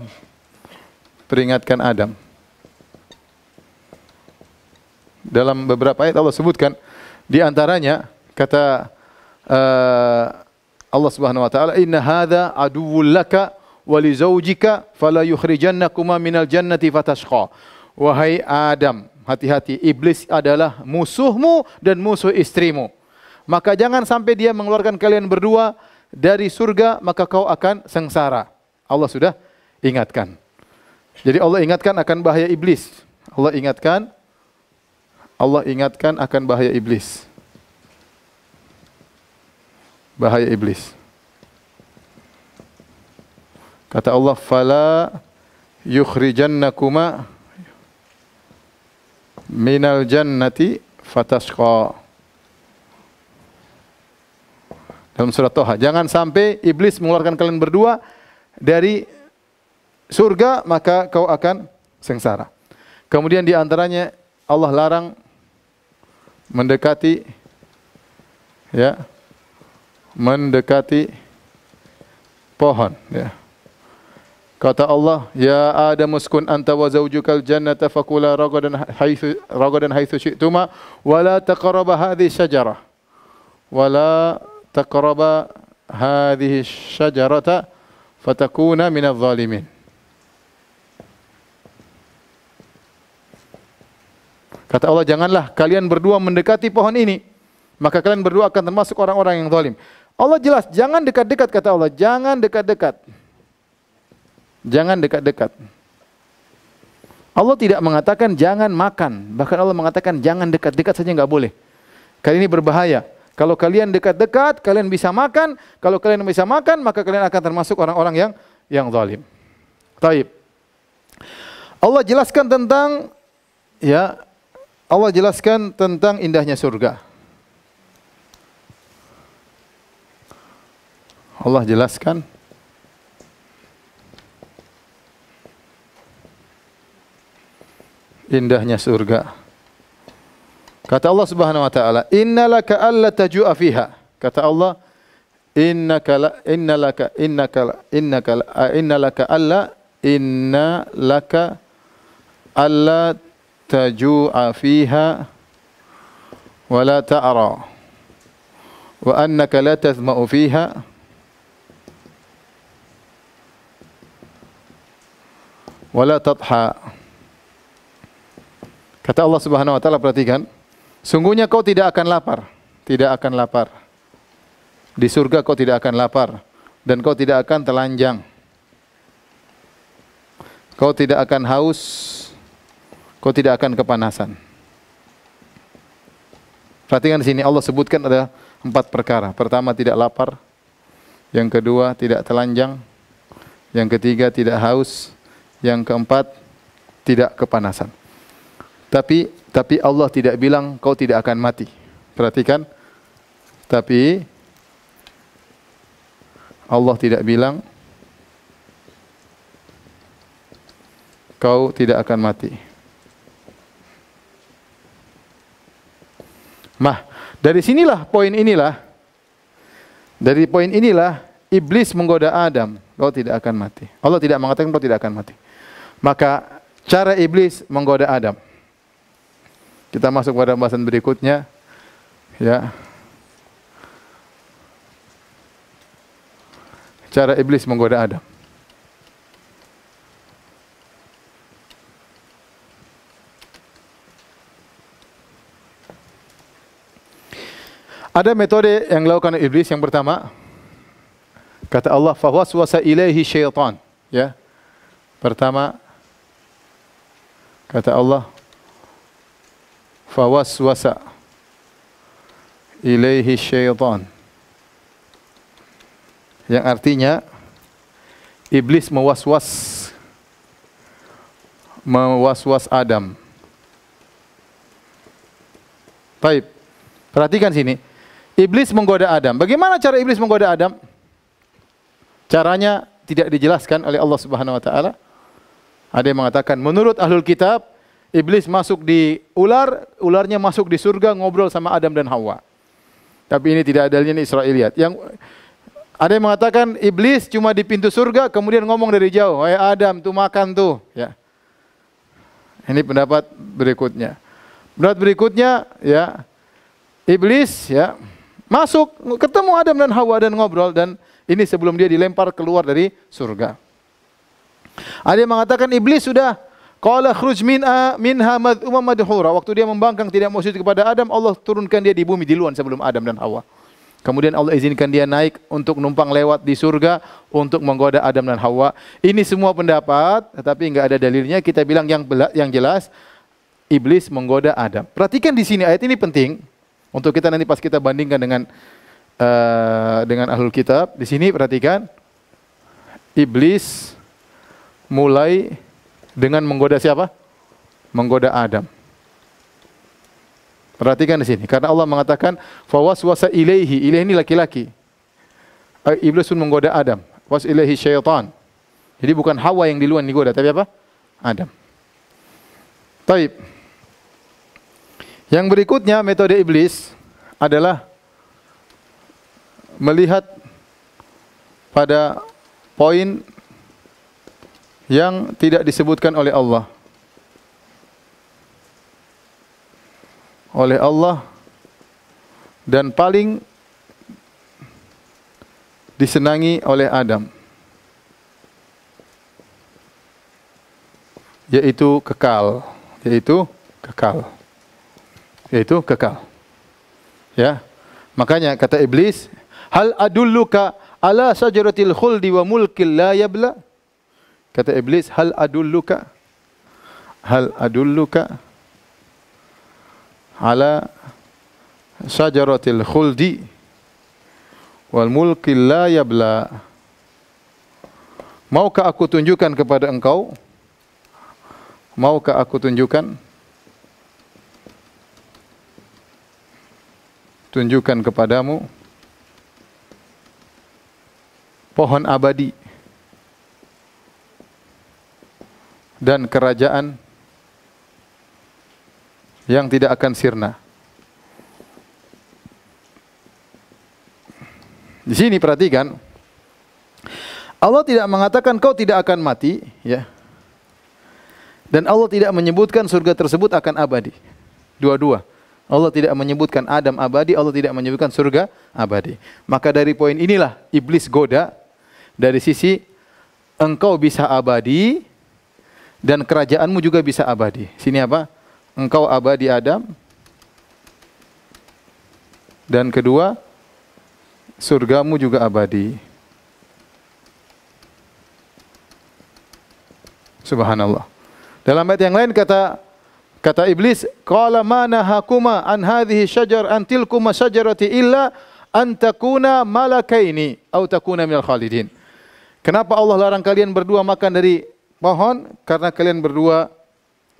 Speaker 1: peringatkan Adam. Dalam beberapa ayat Allah sebutkan di antaranya Kata uh, Allah Subhanahu wa taala, "Inna hadza aduwwul laka wa li zaujika fala yukhrijannakuma minal jannati fatashqa." Wahai Adam, hati-hati iblis adalah musuhmu dan musuh istrimu. Maka jangan sampai dia mengeluarkan kalian berdua dari surga, maka kau akan sengsara. Allah sudah ingatkan. Jadi Allah ingatkan akan bahaya iblis. Allah ingatkan Allah ingatkan akan bahaya iblis bahaya iblis. Kata Allah, "Fala yukhrijannakuma minal jannati fatashqa." Dalam surat Toha, jangan sampai iblis mengeluarkan kalian berdua dari surga maka kau akan sengsara. Kemudian di antaranya Allah larang mendekati ya mendekati pohon ya. Kata Allah, "Ya Adam uskun anta wa zawjukal jannata fakula ragadan haitsu ragadan haitsu syi'tuma wa la taqraba hadhihi syajarah wa la taqraba hadhihi syajarata fatakuna minadh dhalimin." Kata Allah, "Janganlah kalian berdua mendekati pohon ini, maka kalian berdua akan termasuk orang-orang yang zalim." Allah jelas, jangan dekat-dekat kata Allah, jangan dekat-dekat. Jangan dekat-dekat. Allah tidak mengatakan jangan makan, bahkan Allah mengatakan jangan dekat-dekat saja nggak boleh. Kali ini berbahaya. Kalau kalian dekat-dekat, kalian bisa makan. Kalau kalian bisa makan, maka kalian akan termasuk orang-orang yang yang zalim. Taib. Allah jelaskan tentang ya Allah jelaskan tentang indahnya surga. Allah jelaskan indahnya surga. Kata Allah Subhanahu wa taala, "Innalaka alla tajua fiha." Kata Allah, "Innaka la innalaka innaka innaka innalaka alla inna laka alla tajua fiha wa la ta'ra wa annaka la tazma'u fiha." wala tadha. Kata Allah Subhanahu wa taala perhatikan, sungguhnya kau tidak akan lapar, tidak akan lapar. Di surga kau tidak akan lapar dan kau tidak akan telanjang. Kau tidak akan haus, kau tidak akan kepanasan. Perhatikan di sini Allah sebutkan ada empat perkara. Pertama tidak lapar, yang kedua tidak telanjang, yang ketiga tidak haus, yang keempat, tidak kepanasan. Tapi tapi Allah tidak bilang kau tidak akan mati. Perhatikan. Tapi Allah tidak bilang kau tidak akan mati. Mah, dari sinilah poin inilah dari poin inilah iblis menggoda Adam, kau tidak akan mati. Allah tidak mengatakan kau tidak akan mati. Maka cara iblis menggoda Adam. Kita masuk pada pembahasan berikutnya. Ya. Cara iblis menggoda Adam. Ada metode yang dilakukan iblis yang pertama kata Allah fawaswasa ilaihi syaitan ya. Pertama Kata Allah, "Fawaswasa ilaihi syaitan." Yang artinya iblis mewaswas mewaswas Adam. Baik, Perhatikan sini. Iblis menggoda Adam. Bagaimana cara iblis menggoda Adam? Caranya tidak dijelaskan oleh Allah Subhanahu wa taala. Ada yang mengatakan menurut ahlul kitab iblis masuk di ular, ularnya masuk di surga ngobrol sama Adam dan Hawa. Tapi ini tidak ada dalilnya Israiliyat. Yang ada yang mengatakan iblis cuma di pintu surga kemudian ngomong dari jauh, "Hai Adam, tuh makan tuh." Ya. Ini pendapat berikutnya. Pendapat berikutnya ya iblis ya masuk ketemu Adam dan Hawa dan ngobrol dan ini sebelum dia dilempar keluar dari surga. Ada yang mengatakan iblis sudah Qala khruj ah, minha minha madhuma madhura. Waktu dia membangkang tidak mau sujud kepada Adam, Allah turunkan dia di bumi di luar sebelum Adam dan Hawa. Kemudian Allah izinkan dia naik untuk numpang lewat di surga untuk menggoda Adam dan Hawa. Ini semua pendapat, tetapi enggak ada dalilnya. Kita bilang yang yang jelas iblis menggoda Adam. Perhatikan di sini ayat ini penting untuk kita nanti pas kita bandingkan dengan uh, dengan ahlul kitab. Di sini perhatikan iblis mulai dengan menggoda siapa? Menggoda Adam. Perhatikan di sini karena Allah mengatakan fawaswasa ilaihi. Ilaihi ini laki-laki. Eh, iblis pun menggoda Adam. Was ilaihi syaitan. Jadi bukan Hawa yang di luar digoda, tapi apa? Adam. Taib. Yang berikutnya metode iblis adalah melihat pada poin yang tidak disebutkan oleh Allah. Oleh Allah dan paling disenangi oleh Adam. Yaitu kekal, yaitu kekal. Yaitu kekal. Ya. Makanya kata iblis, hal adulluka ala sajaratil khuldi wa mulkil la yabla. Kata iblis, hal adulluka? Hal adulluka? Ala syajaratil khuldi wal mulki la yabla. Maukah aku tunjukkan kepada engkau? Maukah aku tunjukkan? Tunjukkan kepadamu pohon abadi dan kerajaan yang tidak akan sirna. Di sini perhatikan Allah tidak mengatakan kau tidak akan mati, ya. Dan Allah tidak menyebutkan surga tersebut akan abadi. Dua-dua. Allah tidak menyebutkan Adam abadi, Allah tidak menyebutkan surga abadi. Maka dari poin inilah iblis goda dari sisi engkau bisa abadi, dan kerajaanmu juga bisa abadi. Sini apa? Engkau abadi Adam. Dan kedua, surgamu juga abadi. Subhanallah. Dalam ayat yang lain kata kata iblis, "Qala ma nahakuma an hadhihi syajar an tilkuma syajarati illa an takuna malakaini au takuna minal khalidin." Kenapa Allah larang kalian berdua makan dari Pohon karena kalian berdua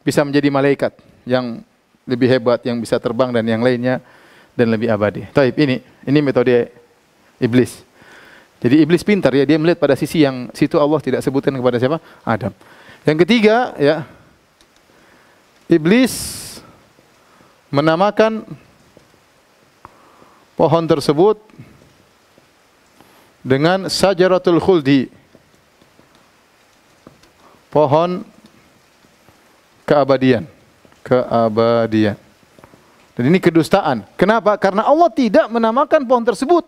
Speaker 1: bisa menjadi malaikat yang lebih hebat, yang bisa terbang dan yang lainnya dan lebih abadi. Taib ini, ini metode iblis. Jadi iblis pintar ya, dia melihat pada sisi yang situ Allah tidak sebutkan kepada siapa? Adam. Yang ketiga ya, iblis menamakan pohon tersebut dengan sajaratul khuldi pohon keabadian. Keabadian. Dan ini kedustaan. Kenapa? Karena Allah tidak menamakan pohon tersebut.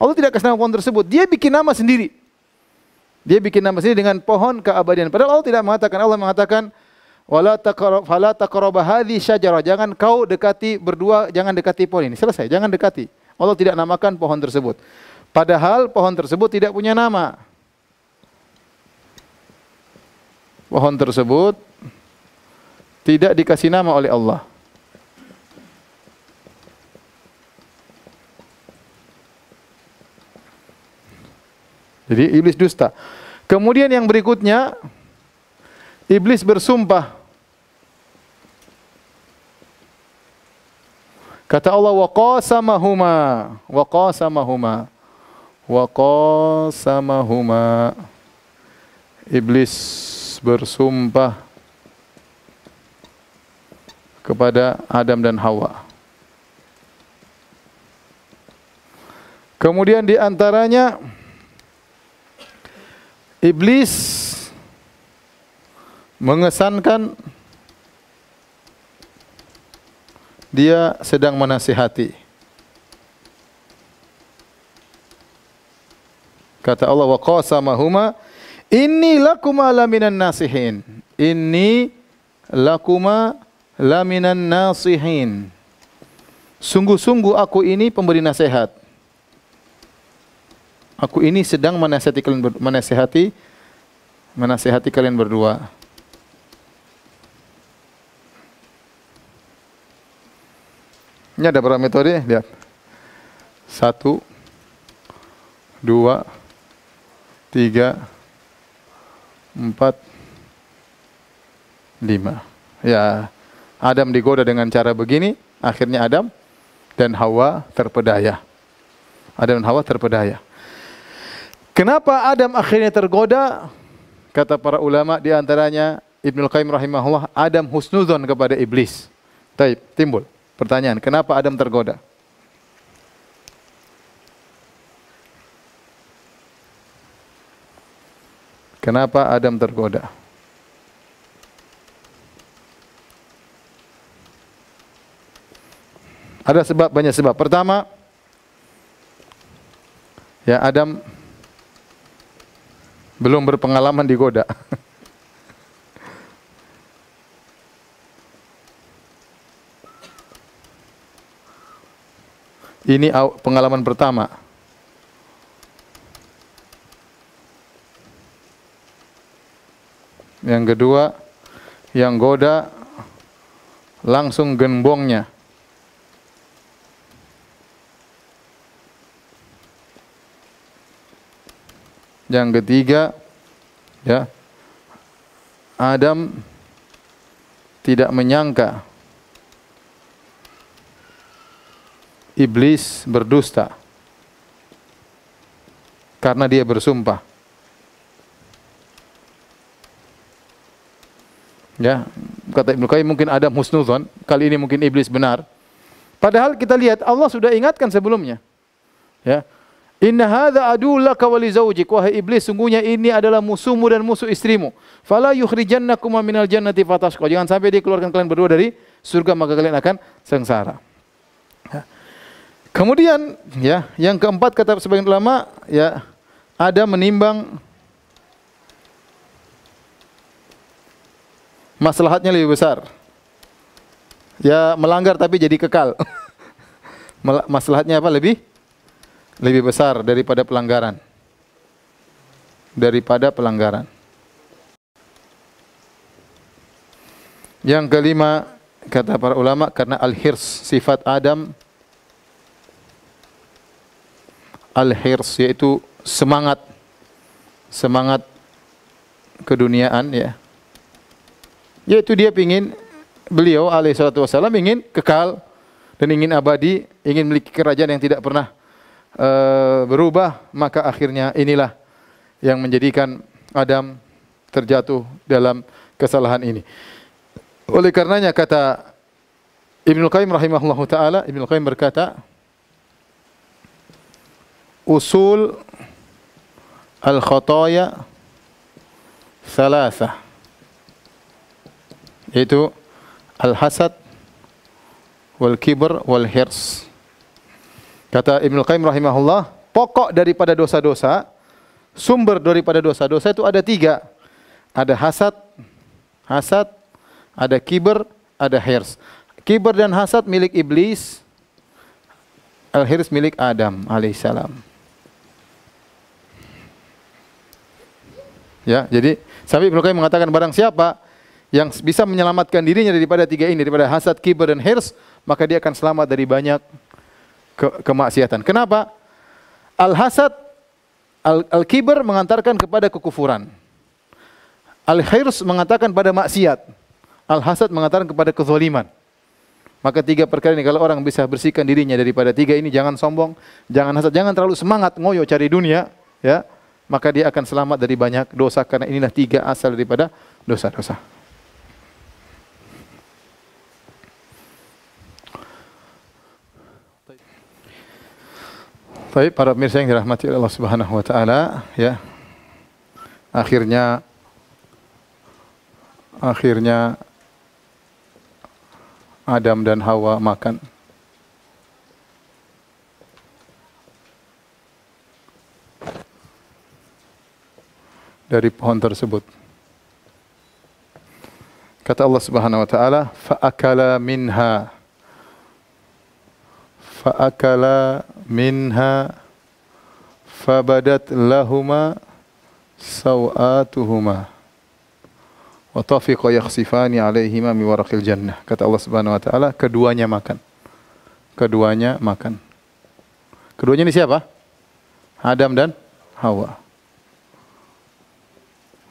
Speaker 1: Allah tidak kasih nama pohon tersebut. Dia bikin nama sendiri. Dia bikin nama sendiri dengan pohon keabadian. Padahal Allah tidak mengatakan. Allah mengatakan, wala taqrab fala syajarah. Jangan kau dekati berdua, jangan dekati pohon ini. Selesai, jangan dekati. Allah tidak namakan pohon tersebut. Padahal pohon tersebut tidak punya nama. pohon tersebut tidak dikasih nama oleh Allah. Jadi iblis dusta. Kemudian yang berikutnya iblis bersumpah. Kata Allah wa qasamahuma wa qasamahuma wa qasamahuma iblis bersumpah kepada Adam dan Hawa. Kemudian di antaranya iblis mengesankan dia sedang menasihati. Kata Allah wa qasamahuma Inni lakuma laminan nasihin. Inni lakuma laminan nasihin. Sungguh-sungguh aku ini pemberi nasihat. Aku ini sedang menasihati kalian berdua, menasihati menasihati kalian berdua. Ini ada berapa metode? Lihat. Satu, dua, tiga, empat, lima. Ya, Adam digoda dengan cara begini, akhirnya Adam dan Hawa terpedaya. Adam dan Hawa terpedaya. Kenapa Adam akhirnya tergoda? Kata para ulama di antaranya Ibnu Qayyim rahimahullah, Adam husnuzon kepada iblis. Taib, timbul pertanyaan, kenapa Adam tergoda? Kenapa Adam tergoda? Ada sebab banyak sebab. Pertama, ya Adam belum berpengalaman digoda. <laughs> Ini pengalaman pertama. Yang kedua, yang goda langsung gembongnya. Yang ketiga, ya. Adam tidak menyangka iblis berdusta karena dia bersumpah Ya, kata Ibnu Qayyim mungkin ada husnuzon, kali ini mungkin iblis benar. Padahal kita lihat Allah sudah ingatkan sebelumnya. Ya. Inna hadza adullaka wa li zaujik wahai iblis sungguhnya ini adalah musuhmu dan musuh istrimu. Fala yukhrijannakum minal jannati fatashqa. Jangan sampai dikeluarkan kalian berdua dari surga maka kalian akan sengsara. Ya. Kemudian ya, yang keempat kata sebagian ulama ya ada menimbang maslahatnya lebih besar. Ya melanggar tapi jadi kekal. <laughs> maslahatnya apa lebih lebih besar daripada pelanggaran. Daripada pelanggaran. Yang kelima kata para ulama karena al-hirs sifat Adam al-hirs yaitu semangat semangat keduniaan ya yaitu dia ingin beliau alaihi salatu wasallam ingin kekal dan ingin abadi, ingin memiliki kerajaan yang tidak pernah uh, berubah, maka akhirnya inilah yang menjadikan Adam terjatuh dalam kesalahan ini. Oleh karenanya kata Ibnu Qayyim rahimahullahu taala, Ibnu Qayyim berkata, usul al-khataya thalathah yaitu al-hasad wal kibr wal hirs. Kata Ibnu Qayyim rahimahullah, pokok daripada dosa-dosa, sumber daripada dosa-dosa itu ada tiga. Ada hasad, hasad, ada kibr, ada hirs. Kibr dan hasad milik iblis, al-hirs milik Adam alaihissalam. Ya, jadi sampai Ibnu Qayyim mengatakan barang siapa yang bisa menyelamatkan dirinya daripada tiga ini, daripada hasad, kibar dan hirs, maka dia akan selamat dari banyak ke kemaksiatan. Kenapa? Al-hasad al, al mengantarkan kepada kekufuran. Al-hirs mengatakan pada maksiat. Al-hasad mengantarkan kepada kezaliman. Maka tiga perkara ini kalau orang bisa bersihkan dirinya daripada tiga ini jangan sombong, jangan hasad, jangan terlalu semangat ngoyo cari dunia, ya. Maka dia akan selamat dari banyak dosa karena inilah tiga asal daripada dosa-dosa. Tapi para pemirsa yang dirahmati Allah Subhanahu wa taala, ya. Akhirnya akhirnya Adam dan Hawa makan. dari pohon tersebut. Kata Allah Subhanahu wa taala, fa akala minha faakala minha fabadat lahuma sawatuhuma wa tafiqa yakhsifani alaihima mi jannah kata Allah Subhanahu wa taala keduanya makan keduanya makan keduanya ini siapa Adam dan Hawa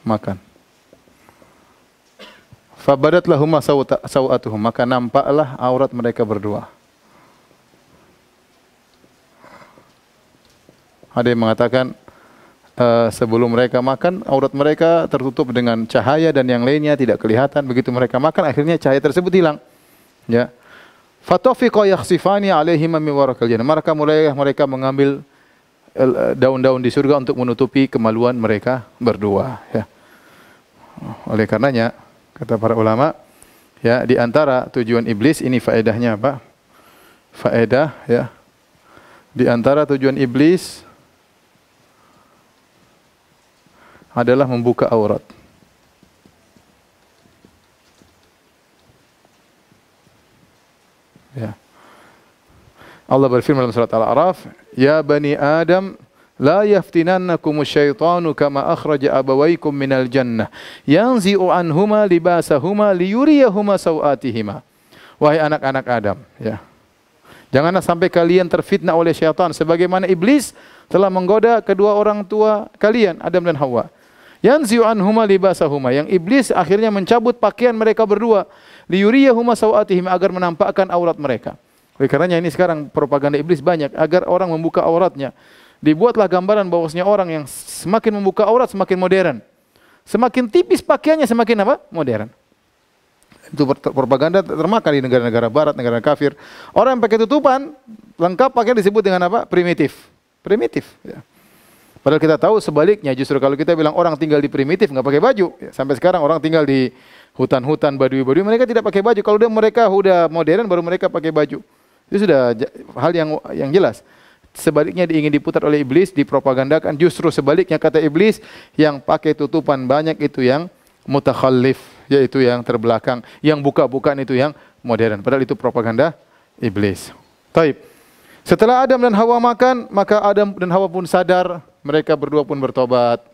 Speaker 1: makan fabadat lahuma sawatuhum maka nampaklah aurat mereka berdua Ada yang mengatakan uh, sebelum mereka makan aurat mereka tertutup dengan cahaya dan yang lainnya tidak kelihatan. Begitu mereka makan akhirnya cahaya tersebut hilang. Ya. Fatafiqa yakhsifani alaihim min warakal jannah. Mereka mulai mereka mengambil eh, daun-daun di surga untuk menutupi kemaluan mereka berdua ya. Oleh karenanya kata para ulama ya di antara tujuan iblis ini faedahnya apa? Faedah ya. Di antara tujuan iblis adalah membuka aurat. Ya. Allah berfirman dalam surat Al-A'raf, "Ya bani Adam, la yaftinannakum asyaitanu kama akhraja abawaykum minal jannah, yanzi'u anhuma libasahuma liyuriyahuma sawatihima." Wahai anak-anak Adam, ya. Janganlah sampai kalian terfitnah oleh syaitan sebagaimana iblis telah menggoda kedua orang tua kalian, Adam dan Hawa. Yanziu anhuma libasahuma yang iblis akhirnya mencabut pakaian mereka berdua liyuriyahuma sawatihim agar menampakkan aurat mereka. Oleh karenanya ini sekarang propaganda iblis banyak agar orang membuka auratnya. Dibuatlah gambaran bahwasanya orang yang semakin membuka aurat semakin modern. Semakin tipis pakaiannya semakin apa? Modern. Itu propaganda termakan di negara-negara barat, negara kafir. Orang yang pakai tutupan, lengkap pakai disebut dengan apa? Primitif. Primitif. Ya. Padahal kita tahu sebaliknya, justru kalau kita bilang orang tinggal di primitif nggak pakai baju, ya, sampai sekarang orang tinggal di hutan-hutan badui-badui mereka tidak pakai baju. Kalau udah mereka udah modern baru mereka pakai baju. Itu sudah hal yang yang jelas. Sebaliknya diingin diputar oleh iblis, dipropagandakan justru sebaliknya kata iblis yang pakai tutupan banyak itu yang mutakhallif, yaitu yang terbelakang, yang buka-bukaan itu yang modern. Padahal itu propaganda iblis. Taib. Setelah Adam dan Hawa makan, maka Adam dan Hawa pun sadar mereka berdua pun bertobat.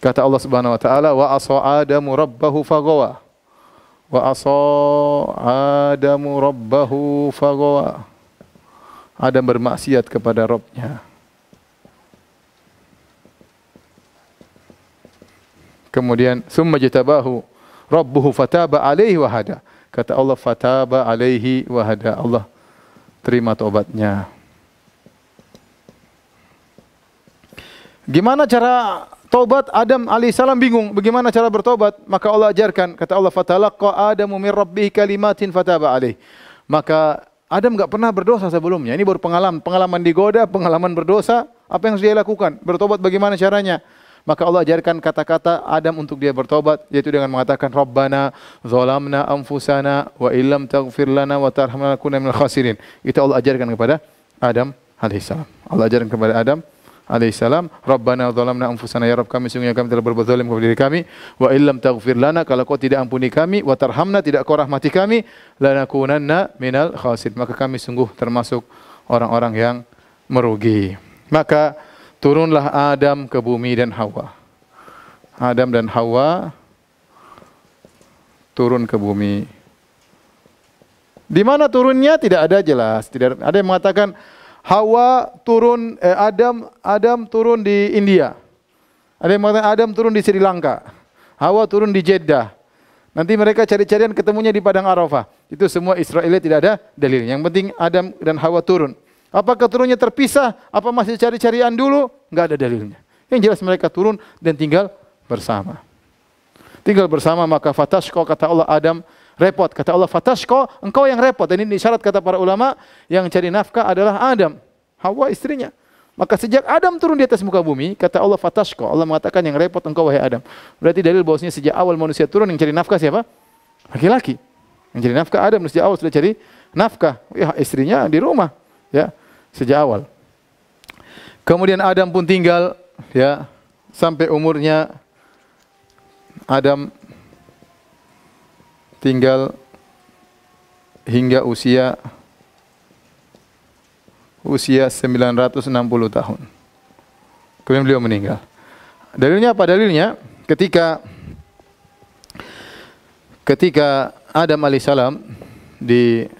Speaker 1: Kata Allah Subhanahu wa taala wa asa adamu rabbahu fagawa. Wa asa adamu rabbahu fagawa. Adam bermaksiat kepada Rabbnya. Kemudian summa jatabahu rabbuhu fataba alaihi wa hada. Kata Allah fataba alaihi wa hada. Allah terima tobatnya. Gimana cara tobat Adam alaihissalam bingung bagaimana cara bertobat maka Allah ajarkan kata Allah fatalaqa adamu min rabbih kalimatin fataba alaih maka Adam enggak pernah berdosa sebelumnya ini baru pengalaman pengalaman digoda pengalaman berdosa apa yang harus dia lakukan bertobat bagaimana caranya maka Allah ajarkan kata-kata Adam untuk dia bertobat yaitu dengan mengatakan Rabbana zalamna anfusana wa illam taghfir lana wa tarhamna lakunanna minal khasirin. Itu Allah ajarkan kepada Adam alaihissalam. Allah ajarkan kepada Adam alaihissalam, Rabbana zalamna anfusana ya Rabb kami sungguh kami telah berbuat zalim kepada diri kami, wa illam taghfir lana kalau kau tidak ampuni kami, wa tarhamna tidak kau rahmati kami, lanakunanna minal khasirin. Maka kami sungguh termasuk orang-orang yang merugi. Maka turunlah Adam ke bumi dan Hawa. Adam dan Hawa turun ke bumi. Di mana turunnya tidak ada jelas. Tidak ada yang mengatakan Hawa turun eh, Adam Adam turun di India. Ada yang mengatakan Adam turun di Sri Lanka. Hawa turun di Jeddah. Nanti mereka cari-carian ketemunya di Padang Arafah. Itu semua Israel tidak ada dalilnya. Yang penting Adam dan Hawa turun apa turunnya terpisah? Apa masih cari-carian dulu? Enggak ada dalilnya. Yang jelas mereka turun dan tinggal bersama. Tinggal bersama maka fatashko kata Allah Adam repot. Kata Allah fatashko engkau yang repot. Dan ini syarat kata para ulama yang cari nafkah adalah Adam. Hawa istrinya. Maka sejak Adam turun di atas muka bumi, kata Allah fatashko. Allah mengatakan yang repot engkau wahai Adam. Berarti dalil bahwasanya sejak awal manusia turun yang cari nafkah siapa? Laki-laki. Yang cari nafkah Adam sejak awal sudah cari nafkah. Ya, istrinya di rumah. Ya sejak awal. Kemudian Adam pun tinggal ya sampai umurnya Adam tinggal hingga usia usia 960 tahun. Kemudian beliau meninggal. Dalilnya apa? Dalilnya ketika ketika Adam alaihissalam di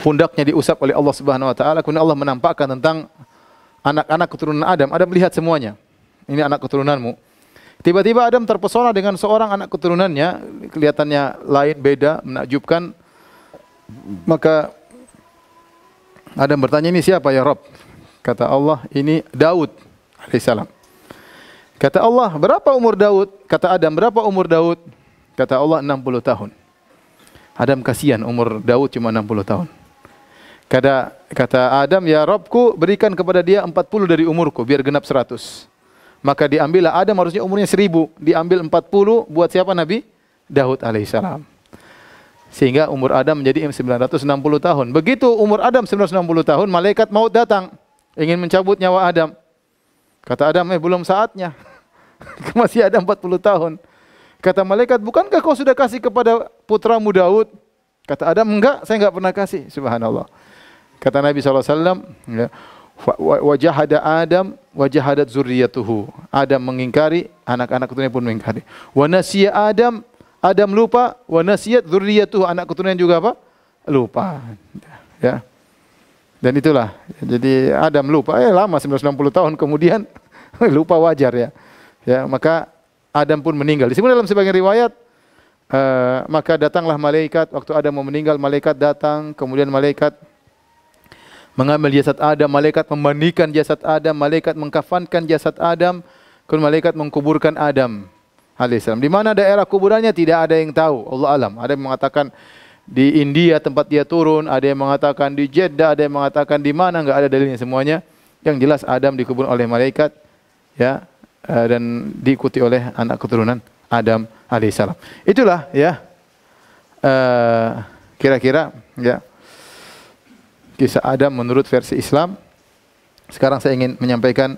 Speaker 1: pundaknya diusap oleh Allah Subhanahu wa taala. Kemudian Allah menampakkan tentang anak-anak keturunan Adam. Adam melihat semuanya. Ini anak keturunanmu. Tiba-tiba Adam terpesona dengan seorang anak keturunannya, kelihatannya lain, beda, menakjubkan. Maka Adam bertanya, ini siapa ya Rob? Kata Allah, ini Daud alaihissalam. Kata Allah, berapa umur Daud? Kata Adam, berapa umur Daud? Kata Allah, 60 tahun. Adam kasihan umur Daud cuma 60 tahun. Kata kata Adam, "Ya Robku, berikan kepada dia 40 dari umurku biar genap 100." Maka diambillah Adam harusnya umurnya 1000, diambil 40 buat siapa Nabi? Daud alaihissalam. Sehingga umur Adam menjadi 960 tahun. Begitu umur Adam 960 tahun, malaikat maut datang ingin mencabut nyawa Adam. Kata Adam, "Eh, belum saatnya." <laughs> Masih ada 40 tahun. Kata malaikat, "Bukankah kau sudah kasih kepada putramu Daud?" Kata Adam, "Enggak, saya enggak pernah kasih." Subhanallah. Kata Nabi SAW, wajah wajahada Adam, wajah ada zuriyatuhu. Adam mengingkari, anak-anak keturunannya pun mengingkari. Wanasiyah Adam, Adam lupa, wanasiyah zuriyatuhu, anak keturunannya juga apa? Lupa. Ya. Dan itulah, jadi Adam lupa, eh lama 990 tahun kemudian <laughs> lupa wajar ya. Ya, maka Adam pun meninggal. Disebut dalam sebagian riwayat uh, maka datanglah malaikat waktu Adam mau meninggal malaikat datang kemudian malaikat mengambil jasad Adam, malaikat memandikan jasad Adam, malaikat mengkafankan jasad Adam, kemudian malaikat mengkuburkan Adam alaihissalam. Di mana daerah kuburannya tidak ada yang tahu, Allah alam. Ada yang mengatakan di India tempat dia turun, ada yang mengatakan di Jeddah, ada yang mengatakan di mana, enggak ada dalilnya semuanya. Yang jelas Adam dikubur oleh malaikat ya eh, dan diikuti oleh anak keturunan Adam alaihissalam. Itulah ya eh, kira-kira ya kisah Adam menurut versi Islam. Sekarang saya ingin menyampaikan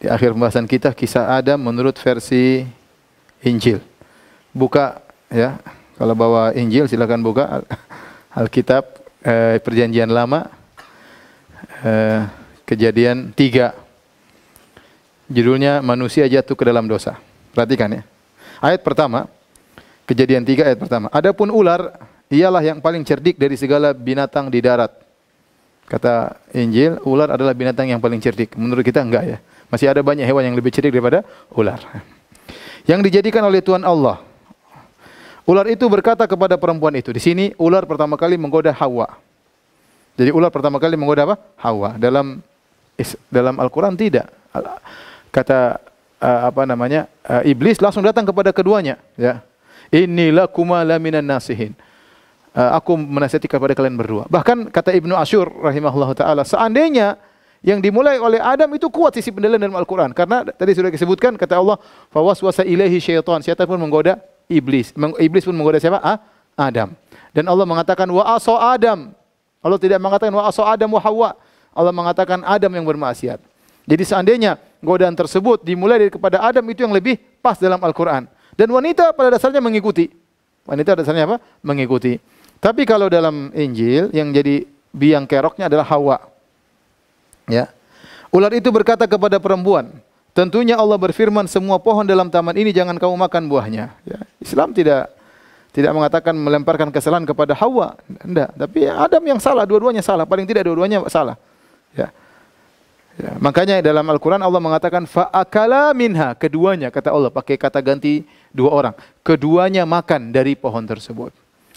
Speaker 1: di akhir pembahasan kita kisah Adam menurut versi Injil. Buka ya, kalau bawa Injil silakan buka Alkitab eh, Perjanjian Lama eh, Kejadian 3. Judulnya manusia jatuh ke dalam dosa. Perhatikan ya. Ayat pertama Kejadian tiga ayat pertama. Adapun ular ialah yang paling cerdik dari segala binatang di darat. Kata Injil, ular adalah binatang yang paling cerdik. Menurut kita enggak ya. Masih ada banyak hewan yang lebih cerdik daripada ular. Yang dijadikan oleh Tuhan Allah. Ular itu berkata kepada perempuan itu. Di sini ular pertama kali menggoda Hawa. Jadi ular pertama kali menggoda apa? Hawa. Dalam dalam Al-Qur'an tidak. Kata eh, apa namanya? Eh, iblis langsung datang kepada keduanya, ya. Inilah kumalaminan laminan nasihin. Eh, aku menasihati kepada kalian berdua. Bahkan kata Ibnu Asyur rahimahullah taala, seandainya yang dimulai oleh Adam itu kuat sisi pendalilan dalam Al-Qur'an karena tadi sudah disebutkan kata Allah fawaswasa ilaihi syaitan syaitan pun menggoda iblis iblis pun menggoda siapa ah? Adam dan Allah mengatakan wa aso Adam Allah tidak mengatakan wa aso Adam wa Allah mengatakan Adam yang bermaksiat jadi seandainya godaan tersebut dimulai dari kepada Adam itu yang lebih pas dalam Al-Qur'an dan wanita pada dasarnya mengikuti wanita dasarnya apa mengikuti tapi kalau dalam Injil yang jadi biang keroknya adalah Hawa. Ya. Ular itu berkata kepada perempuan, tentunya Allah berfirman semua pohon dalam taman ini jangan kamu makan buahnya. Ya. Islam tidak tidak mengatakan melemparkan kesalahan kepada Hawa, tidak. Tapi Adam yang salah, dua-duanya salah, paling tidak dua-duanya salah. Ya. Ya, makanya dalam Al-Quran Allah mengatakan fa'akala minha, keduanya, kata Allah, pakai kata ganti dua orang. Keduanya makan dari pohon tersebut.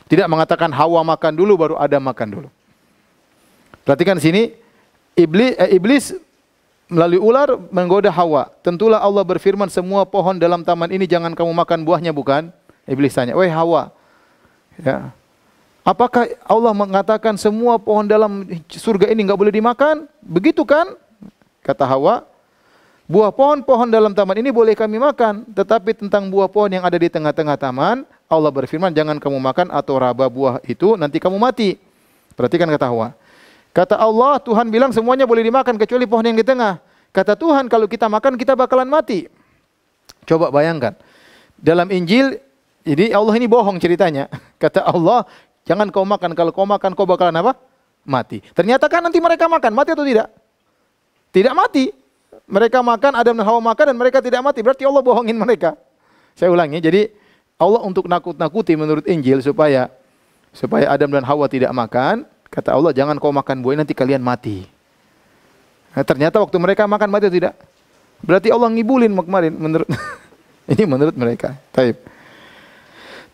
Speaker 1: Tidak mengatakan Hawa makan dulu baru Adam makan dulu. Perhatikan sini, iblis, eh, iblis melalui ular menggoda Hawa. Tentulah Allah berfirman semua pohon dalam taman ini jangan kamu makan buahnya bukan? Iblis tanya, "Wahai Hawa, ya. Apakah Allah mengatakan semua pohon dalam surga ini enggak boleh dimakan? Begitu kan?" Kata Hawa, "Buah pohon-pohon dalam taman ini boleh kami makan, tetapi tentang buah pohon yang ada di tengah-tengah taman, Allah berfirman, jangan kamu makan atau raba buah itu, nanti kamu mati. Perhatikan kata Hawa. Kata Allah, Tuhan bilang semuanya boleh dimakan kecuali pohon yang di tengah. Kata Tuhan, kalau kita makan kita bakalan mati. Coba bayangkan. Dalam Injil, jadi Allah ini bohong ceritanya. <laughs> Kata Allah, jangan kau makan. Kalau kau makan, kau bakalan apa? Mati. Ternyata kan nanti mereka makan. Mati atau tidak? Tidak mati. Mereka makan, Adam dan Hawa makan dan mereka tidak mati. Berarti Allah bohongin mereka. Saya ulangi. Jadi Allah untuk nakut-nakuti menurut Injil supaya supaya Adam dan Hawa tidak makan, kata Allah jangan kau makan buah nanti kalian mati. Nah, ternyata waktu mereka makan mati tidak. Berarti Allah ngibulin kemarin menurut <laughs> ini menurut mereka. Taib.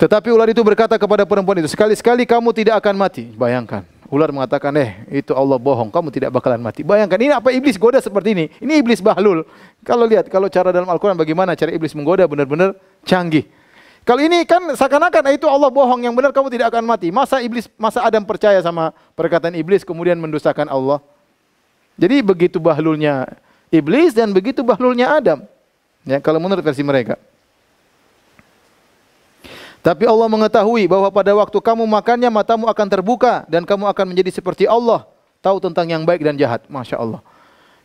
Speaker 1: Tetapi ular itu berkata kepada perempuan itu, sekali-sekali kamu tidak akan mati. Bayangkan, ular mengatakan, eh itu Allah bohong, kamu tidak bakalan mati. Bayangkan, ini apa iblis goda seperti ini? Ini iblis bahlul. Kalau lihat, kalau cara dalam Al-Quran bagaimana cara iblis menggoda benar-benar canggih. Kalau ini kan seakan-akan itu Allah bohong, yang benar kamu tidak akan mati. Masa iblis, masa Adam percaya sama perkataan iblis kemudian mendustakan Allah? Jadi begitu bahlulnya iblis dan begitu bahlulnya Adam. Ya, kalau menurut versi mereka. Tapi Allah mengetahui bahwa pada waktu kamu makannya matamu akan terbuka dan kamu akan menjadi seperti Allah, tahu tentang yang baik dan jahat. Masya Allah.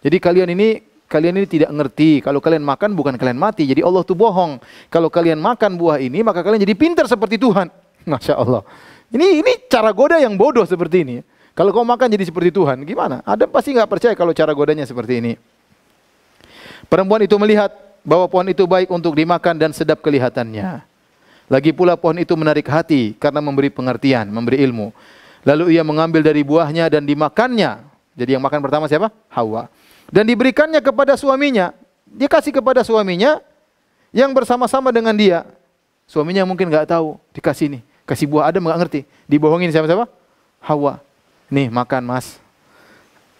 Speaker 1: Jadi kalian ini kalian ini tidak ngerti. Kalau kalian makan bukan kalian mati. Jadi Allah tuh bohong. Kalau kalian makan buah ini maka kalian jadi pintar seperti Tuhan. <laughs> Masya Allah. Ini ini cara goda yang bodoh seperti ini. Kalau kau makan jadi seperti Tuhan, gimana? Adam pasti nggak percaya kalau cara godanya seperti ini. Perempuan itu melihat bahwa pohon itu baik untuk dimakan dan sedap kelihatannya. Lagi pula pohon itu menarik hati karena memberi pengertian, memberi ilmu. Lalu ia mengambil dari buahnya dan dimakannya. Jadi yang makan pertama siapa? Hawa dan diberikannya kepada suaminya. Dia kasih kepada suaminya yang bersama-sama dengan dia. Suaminya mungkin nggak tahu dikasih ini, kasih buah Adam nggak ngerti, dibohongin siapa siapa? Hawa. Nih makan mas.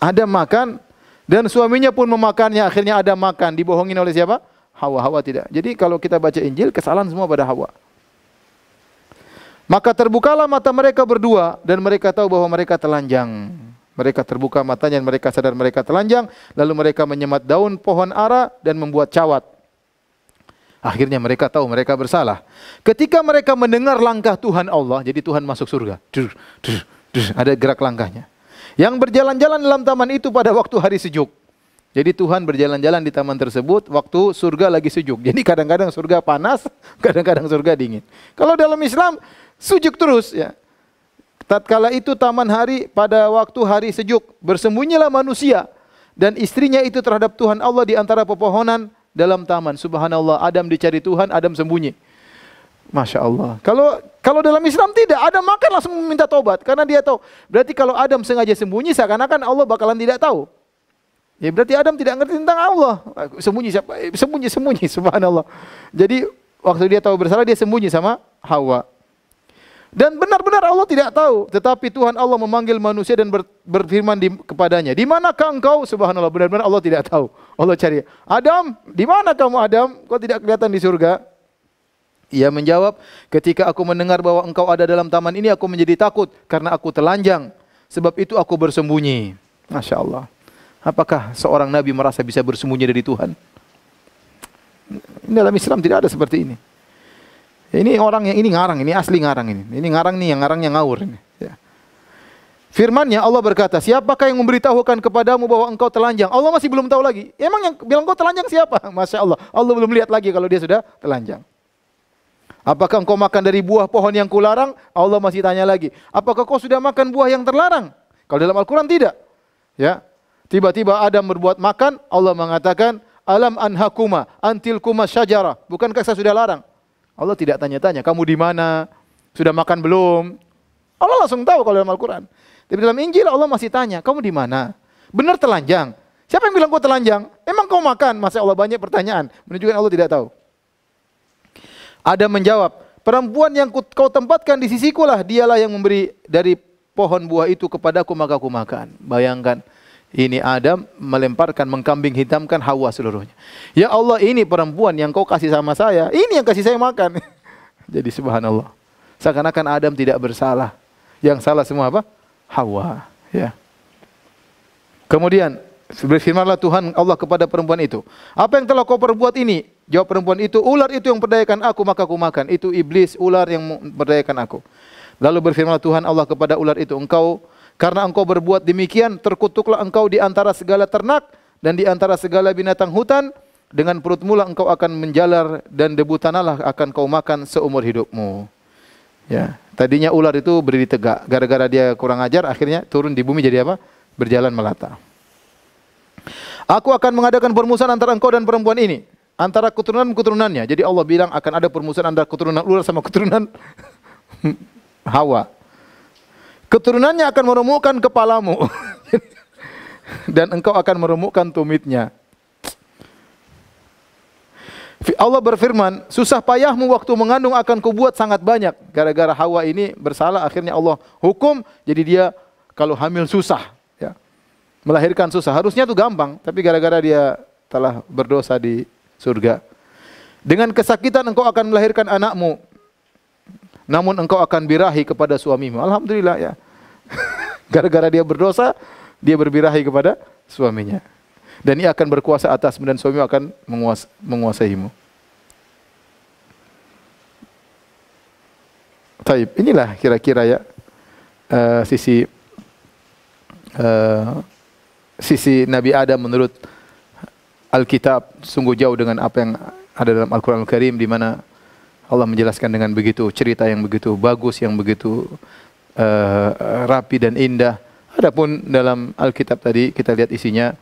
Speaker 1: ada makan dan suaminya pun memakannya. Akhirnya ada makan, dibohongin oleh siapa? Hawa. Hawa tidak. Jadi kalau kita baca Injil kesalahan semua pada Hawa. Maka terbukalah mata mereka berdua dan mereka tahu bahwa mereka telanjang. Mereka terbuka matanya dan mereka sadar mereka telanjang. Lalu mereka menyemat daun pohon ara dan membuat cawat. Akhirnya mereka tahu mereka bersalah. Ketika mereka mendengar langkah Tuhan Allah, jadi Tuhan masuk surga. Dur, dur, dur, ada gerak langkahnya. Yang berjalan-jalan dalam taman itu pada waktu hari sejuk. Jadi Tuhan berjalan-jalan di taman tersebut waktu surga lagi sejuk. Jadi kadang-kadang surga panas, <laughs> kadang-kadang surga dingin. Kalau dalam Islam sujuk terus ya. Tatkala itu taman hari pada waktu hari sejuk bersembunyilah manusia dan istrinya itu terhadap Tuhan Allah di antara pepohonan dalam taman. Subhanallah, Adam dicari Tuhan, Adam sembunyi. Masya Allah. Kalau kalau dalam Islam tidak, Adam makan langsung minta tobat karena dia tahu. Berarti kalau Adam sengaja sembunyi seakan-akan Allah bakalan tidak tahu. Ya berarti Adam tidak ngerti tentang Allah. Sembunyi siapa? Eh, sembunyi sembunyi <laughs> subhanallah. Jadi waktu dia tahu bersalah dia sembunyi sama Hawa. Dan benar-benar Allah tidak tahu, tetapi Tuhan Allah memanggil manusia dan ber, berfirman di, kepadanya, "Di manakah engkau?" Subhanallah, benar-benar Allah tidak tahu. Allah cari, "Adam, di mana kamu Adam? Kau tidak kelihatan di surga?" Ia menjawab, "Ketika aku mendengar bahwa engkau ada dalam taman ini, aku menjadi takut karena aku telanjang. Sebab itu aku bersembunyi." Masya Allah. Apakah seorang nabi merasa bisa bersembunyi dari Tuhan? Dalam Islam tidak ada seperti ini. Ini orang yang ini ngarang, ini asli ngarang ini. Ini ngarang nih, yang ngarang yang ngawur ini. Ya. Firmannya Allah berkata, siapakah yang memberitahukan kepadamu bahwa engkau telanjang? Allah masih belum tahu lagi. Emang yang bilang kau telanjang siapa? <laughs> Masya Allah. Allah belum lihat lagi kalau dia sudah telanjang. Apakah engkau makan dari buah pohon yang kularang? Allah masih tanya lagi. Apakah kau sudah makan buah yang terlarang? Kalau dalam Al-Quran tidak. Ya, Tiba-tiba Adam berbuat makan, Allah mengatakan, Alam anhakuma antilkuma syajara. Bukankah saya sudah larang? Allah tidak tanya-tanya, kamu di mana? Sudah makan belum? Allah langsung tahu kalau dalam Al-Quran. Tapi dalam Injil Allah masih tanya, kamu di mana? Benar telanjang. Siapa yang bilang kau telanjang? Emang kau makan? Masa Allah banyak pertanyaan. Menunjukkan Allah tidak tahu. Ada menjawab, perempuan yang kau tempatkan di sisiku lah, dialah yang memberi dari pohon buah itu kepadaku maka aku makan. Bayangkan, ini Adam melemparkan, mengkambing hitamkan Hawa seluruhnya. Ya Allah ini perempuan yang kau kasih sama saya, ini yang kasih saya makan. <laughs> Jadi subhanallah. Seakan-akan Adam tidak bersalah. Yang salah semua apa? Hawa. Ya. Kemudian berfirmanlah Tuhan Allah kepada perempuan itu, apa yang telah kau perbuat ini? Jawab perempuan itu, ular itu yang berdayakan aku maka aku makan. Itu iblis ular yang berdayakan aku. Lalu berfirmanlah Tuhan Allah kepada ular itu, engkau karena engkau berbuat demikian, terkutuklah engkau di antara segala ternak dan di antara segala binatang hutan. Dengan perut mula engkau akan menjalar dan debu tanahlah akan kau makan seumur hidupmu. Ya, tadinya ular itu berdiri tegak, gara-gara dia kurang ajar akhirnya turun di bumi jadi apa? Berjalan melata. Aku akan mengadakan permusuhan antara engkau dan perempuan ini, antara keturunan-keturunannya. Jadi Allah bilang akan ada permusuhan antara keturunan ular sama keturunan <laughs> Hawa keturunannya akan meremukkan kepalamu <laughs> dan engkau akan meremukkan tumitnya. Allah berfirman, susah payahmu waktu mengandung akan kubuat sangat banyak. Gara-gara Hawa ini bersalah, akhirnya Allah hukum. Jadi dia kalau hamil susah, ya. melahirkan susah. Harusnya itu gampang, tapi gara-gara dia telah berdosa di surga. Dengan kesakitan engkau akan melahirkan anakmu namun engkau akan birahi kepada suamimu. Alhamdulillah ya. <laughs> Gara-gara dia berdosa, dia berbirahi kepada suaminya. Dan ia akan berkuasa atasmu dan suami akan menguas menguasaimu. Taib, inilah kira-kira ya uh, sisi uh, sisi Nabi Adam menurut Alkitab sungguh jauh dengan apa yang ada dalam Al-Quran Al-Karim di mana Allah menjelaskan dengan begitu cerita yang begitu bagus, yang begitu uh, rapi dan indah. Adapun dalam Alkitab tadi kita lihat isinya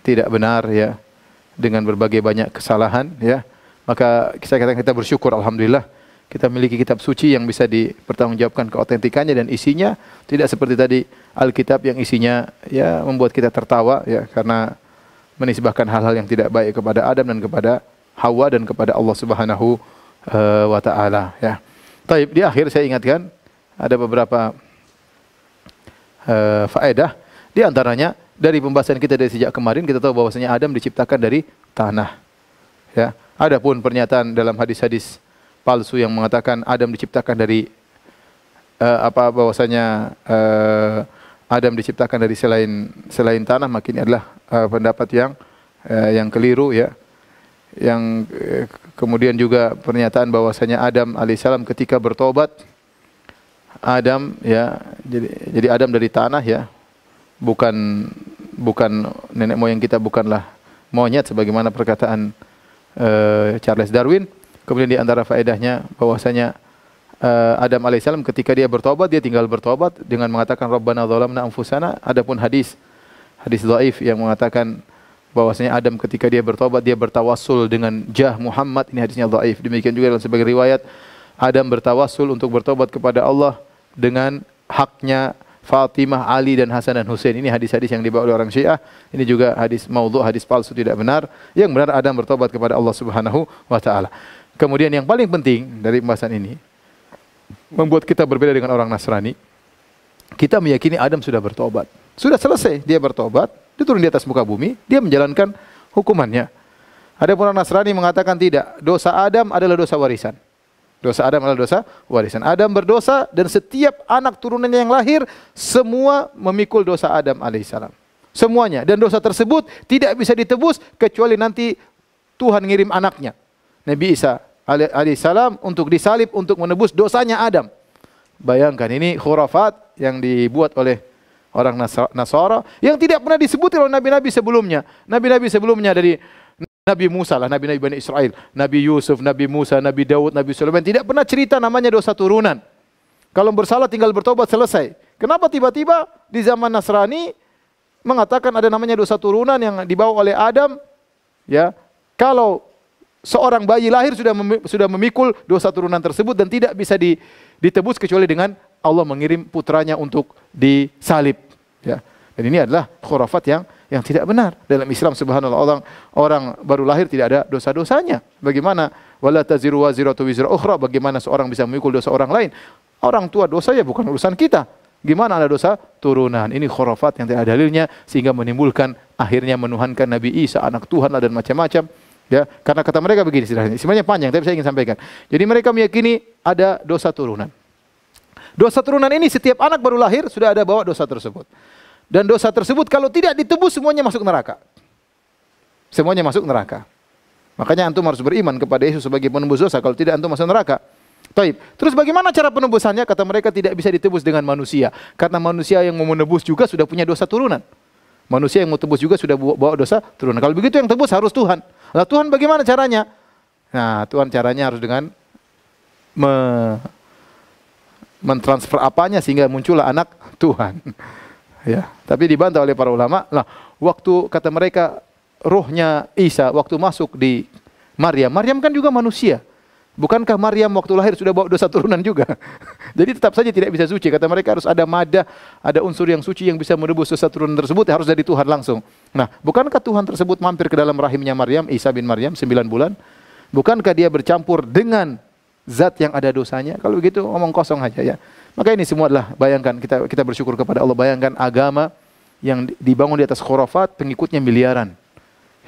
Speaker 1: tidak benar ya dengan berbagai banyak kesalahan ya. Maka saya katakan kita bersyukur alhamdulillah kita memiliki kitab suci yang bisa dipertanggungjawabkan keautentikannya dan isinya tidak seperti tadi Alkitab yang isinya ya membuat kita tertawa ya karena menisbahkan hal-hal yang tidak baik kepada Adam dan kepada Hawa dan kepada Allah Subhanahu uh, wa taala ya. Taib di akhir saya ingatkan ada beberapa uh, faedah di antaranya dari pembahasan kita dari sejak kemarin kita tahu bahwasanya Adam diciptakan dari tanah. Ya. Adapun pernyataan dalam hadis-hadis palsu yang mengatakan Adam diciptakan dari uh, apa bahwasanya uh, Adam diciptakan dari selain selain tanah maka adalah uh, pendapat yang uh, yang keliru ya yang Kemudian juga pernyataan bahwasanya Adam alaihissalam ketika bertobat Adam ya jadi jadi Adam dari tanah ya bukan bukan nenek moyang kita bukanlah monyet sebagaimana perkataan uh, Charles Darwin. Kemudian di antara faedahnya bahwasanya uh, Adam alaihissalam ketika dia bertobat dia tinggal bertobat dengan mengatakan Rabbana dzalamna anfusana adapun hadis hadis dhaif yang mengatakan bahwasanya Adam ketika dia bertobat dia bertawasul dengan Jah Muhammad ini hadisnya dhaif. Demikian juga dalam sebagai riwayat Adam bertawasul untuk bertobat kepada Allah dengan haknya Fatimah, Ali dan Hasan dan Hussein. Ini hadis-hadis yang dibawa oleh orang Syiah. Ini juga hadis maudhu, hadis palsu tidak benar. Yang benar Adam bertobat kepada Allah Subhanahu wa taala. Kemudian yang paling penting dari pembahasan ini membuat kita berbeda dengan orang Nasrani. Kita meyakini Adam sudah bertobat. Sudah selesai dia bertobat, dia turun di atas muka bumi, dia menjalankan hukumannya. Ada pun orang Nasrani mengatakan tidak, dosa Adam adalah dosa warisan. Dosa Adam adalah dosa warisan. Adam berdosa dan setiap anak turunannya yang lahir semua memikul dosa Adam alaihissalam. Semuanya dan dosa tersebut tidak bisa ditebus kecuali nanti Tuhan ngirim anaknya. Nabi Isa alaihissalam untuk disalib untuk menebus dosanya Adam. Bayangkan ini khurafat yang dibuat oleh orang Nasara yang tidak pernah disebut oleh nabi-nabi sebelumnya. Nabi-nabi sebelumnya dari Nabi Musa lah, Nabi-Nabi Bani Israel, Nabi Yusuf, Nabi Musa, Nabi Daud, Nabi Sulaiman. Tidak pernah cerita namanya dosa turunan. Kalau bersalah tinggal bertobat selesai. Kenapa tiba-tiba di zaman Nasrani mengatakan ada namanya dosa turunan yang dibawa oleh Adam? Ya, kalau seorang bayi lahir sudah memikul dosa turunan tersebut dan tidak bisa ditebus kecuali dengan Allah mengirim putranya untuk disalib. Ya. Dan ini adalah khurafat yang yang tidak benar dalam Islam subhanallah orang orang baru lahir tidak ada dosa-dosanya. Bagaimana wala taziru waziratu wizra ukhra bagaimana seorang bisa memikul dosa orang lain? Orang tua dosa ya bukan urusan kita. Gimana ada dosa turunan? Ini khurafat yang tidak ada dalilnya sehingga menimbulkan akhirnya menuhankan Nabi Isa anak Tuhan lah dan macam-macam. Ya, karena kata mereka begini sederhananya. Sebenarnya panjang tapi saya ingin sampaikan. Jadi mereka meyakini ada dosa turunan. Dosa turunan ini setiap anak baru lahir sudah ada bawa dosa tersebut. Dan dosa tersebut kalau tidak ditebus semuanya masuk neraka. Semuanya masuk neraka. Makanya antum harus beriman kepada Yesus sebagai penebus dosa kalau tidak antum masuk neraka. Taib. Terus bagaimana cara penebusannya? Kata mereka tidak bisa ditebus dengan manusia. Karena manusia yang mau menebus juga sudah punya dosa turunan. Manusia yang mau tebus juga sudah bawa dosa turunan. Kalau begitu yang tebus harus Tuhan. Lah Tuhan bagaimana caranya? Nah, Tuhan caranya harus dengan me mentransfer apanya sehingga muncullah anak Tuhan. <laughs> ya, tapi dibantah oleh para ulama. Nah, waktu kata mereka rohnya Isa waktu masuk di Maria. Maryam kan juga manusia. Bukankah Maryam waktu lahir sudah bawa dosa turunan juga? <laughs> Jadi tetap saja tidak bisa suci. Kata mereka harus ada mada, ada unsur yang suci yang bisa merebus dosa turunan tersebut harus dari Tuhan langsung. Nah, bukankah Tuhan tersebut mampir ke dalam rahimnya Maryam, Isa bin Maryam 9 bulan? Bukankah dia bercampur dengan zat yang ada dosanya. Kalau begitu omong kosong aja ya. Maka ini semua adalah bayangkan kita kita bersyukur kepada Allah bayangkan agama yang dibangun di atas khurafat pengikutnya miliaran.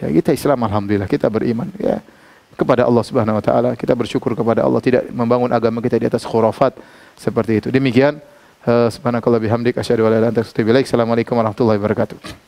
Speaker 1: Ya kita Islam alhamdulillah kita beriman ya kepada Allah Subhanahu wa taala. Kita bersyukur kepada Allah tidak membangun agama kita di atas khurafat seperti itu. Demikian eh, subhanakallah bihamdik asyhadu an la ilaha wa atubu warahmatullahi wabarakatuh.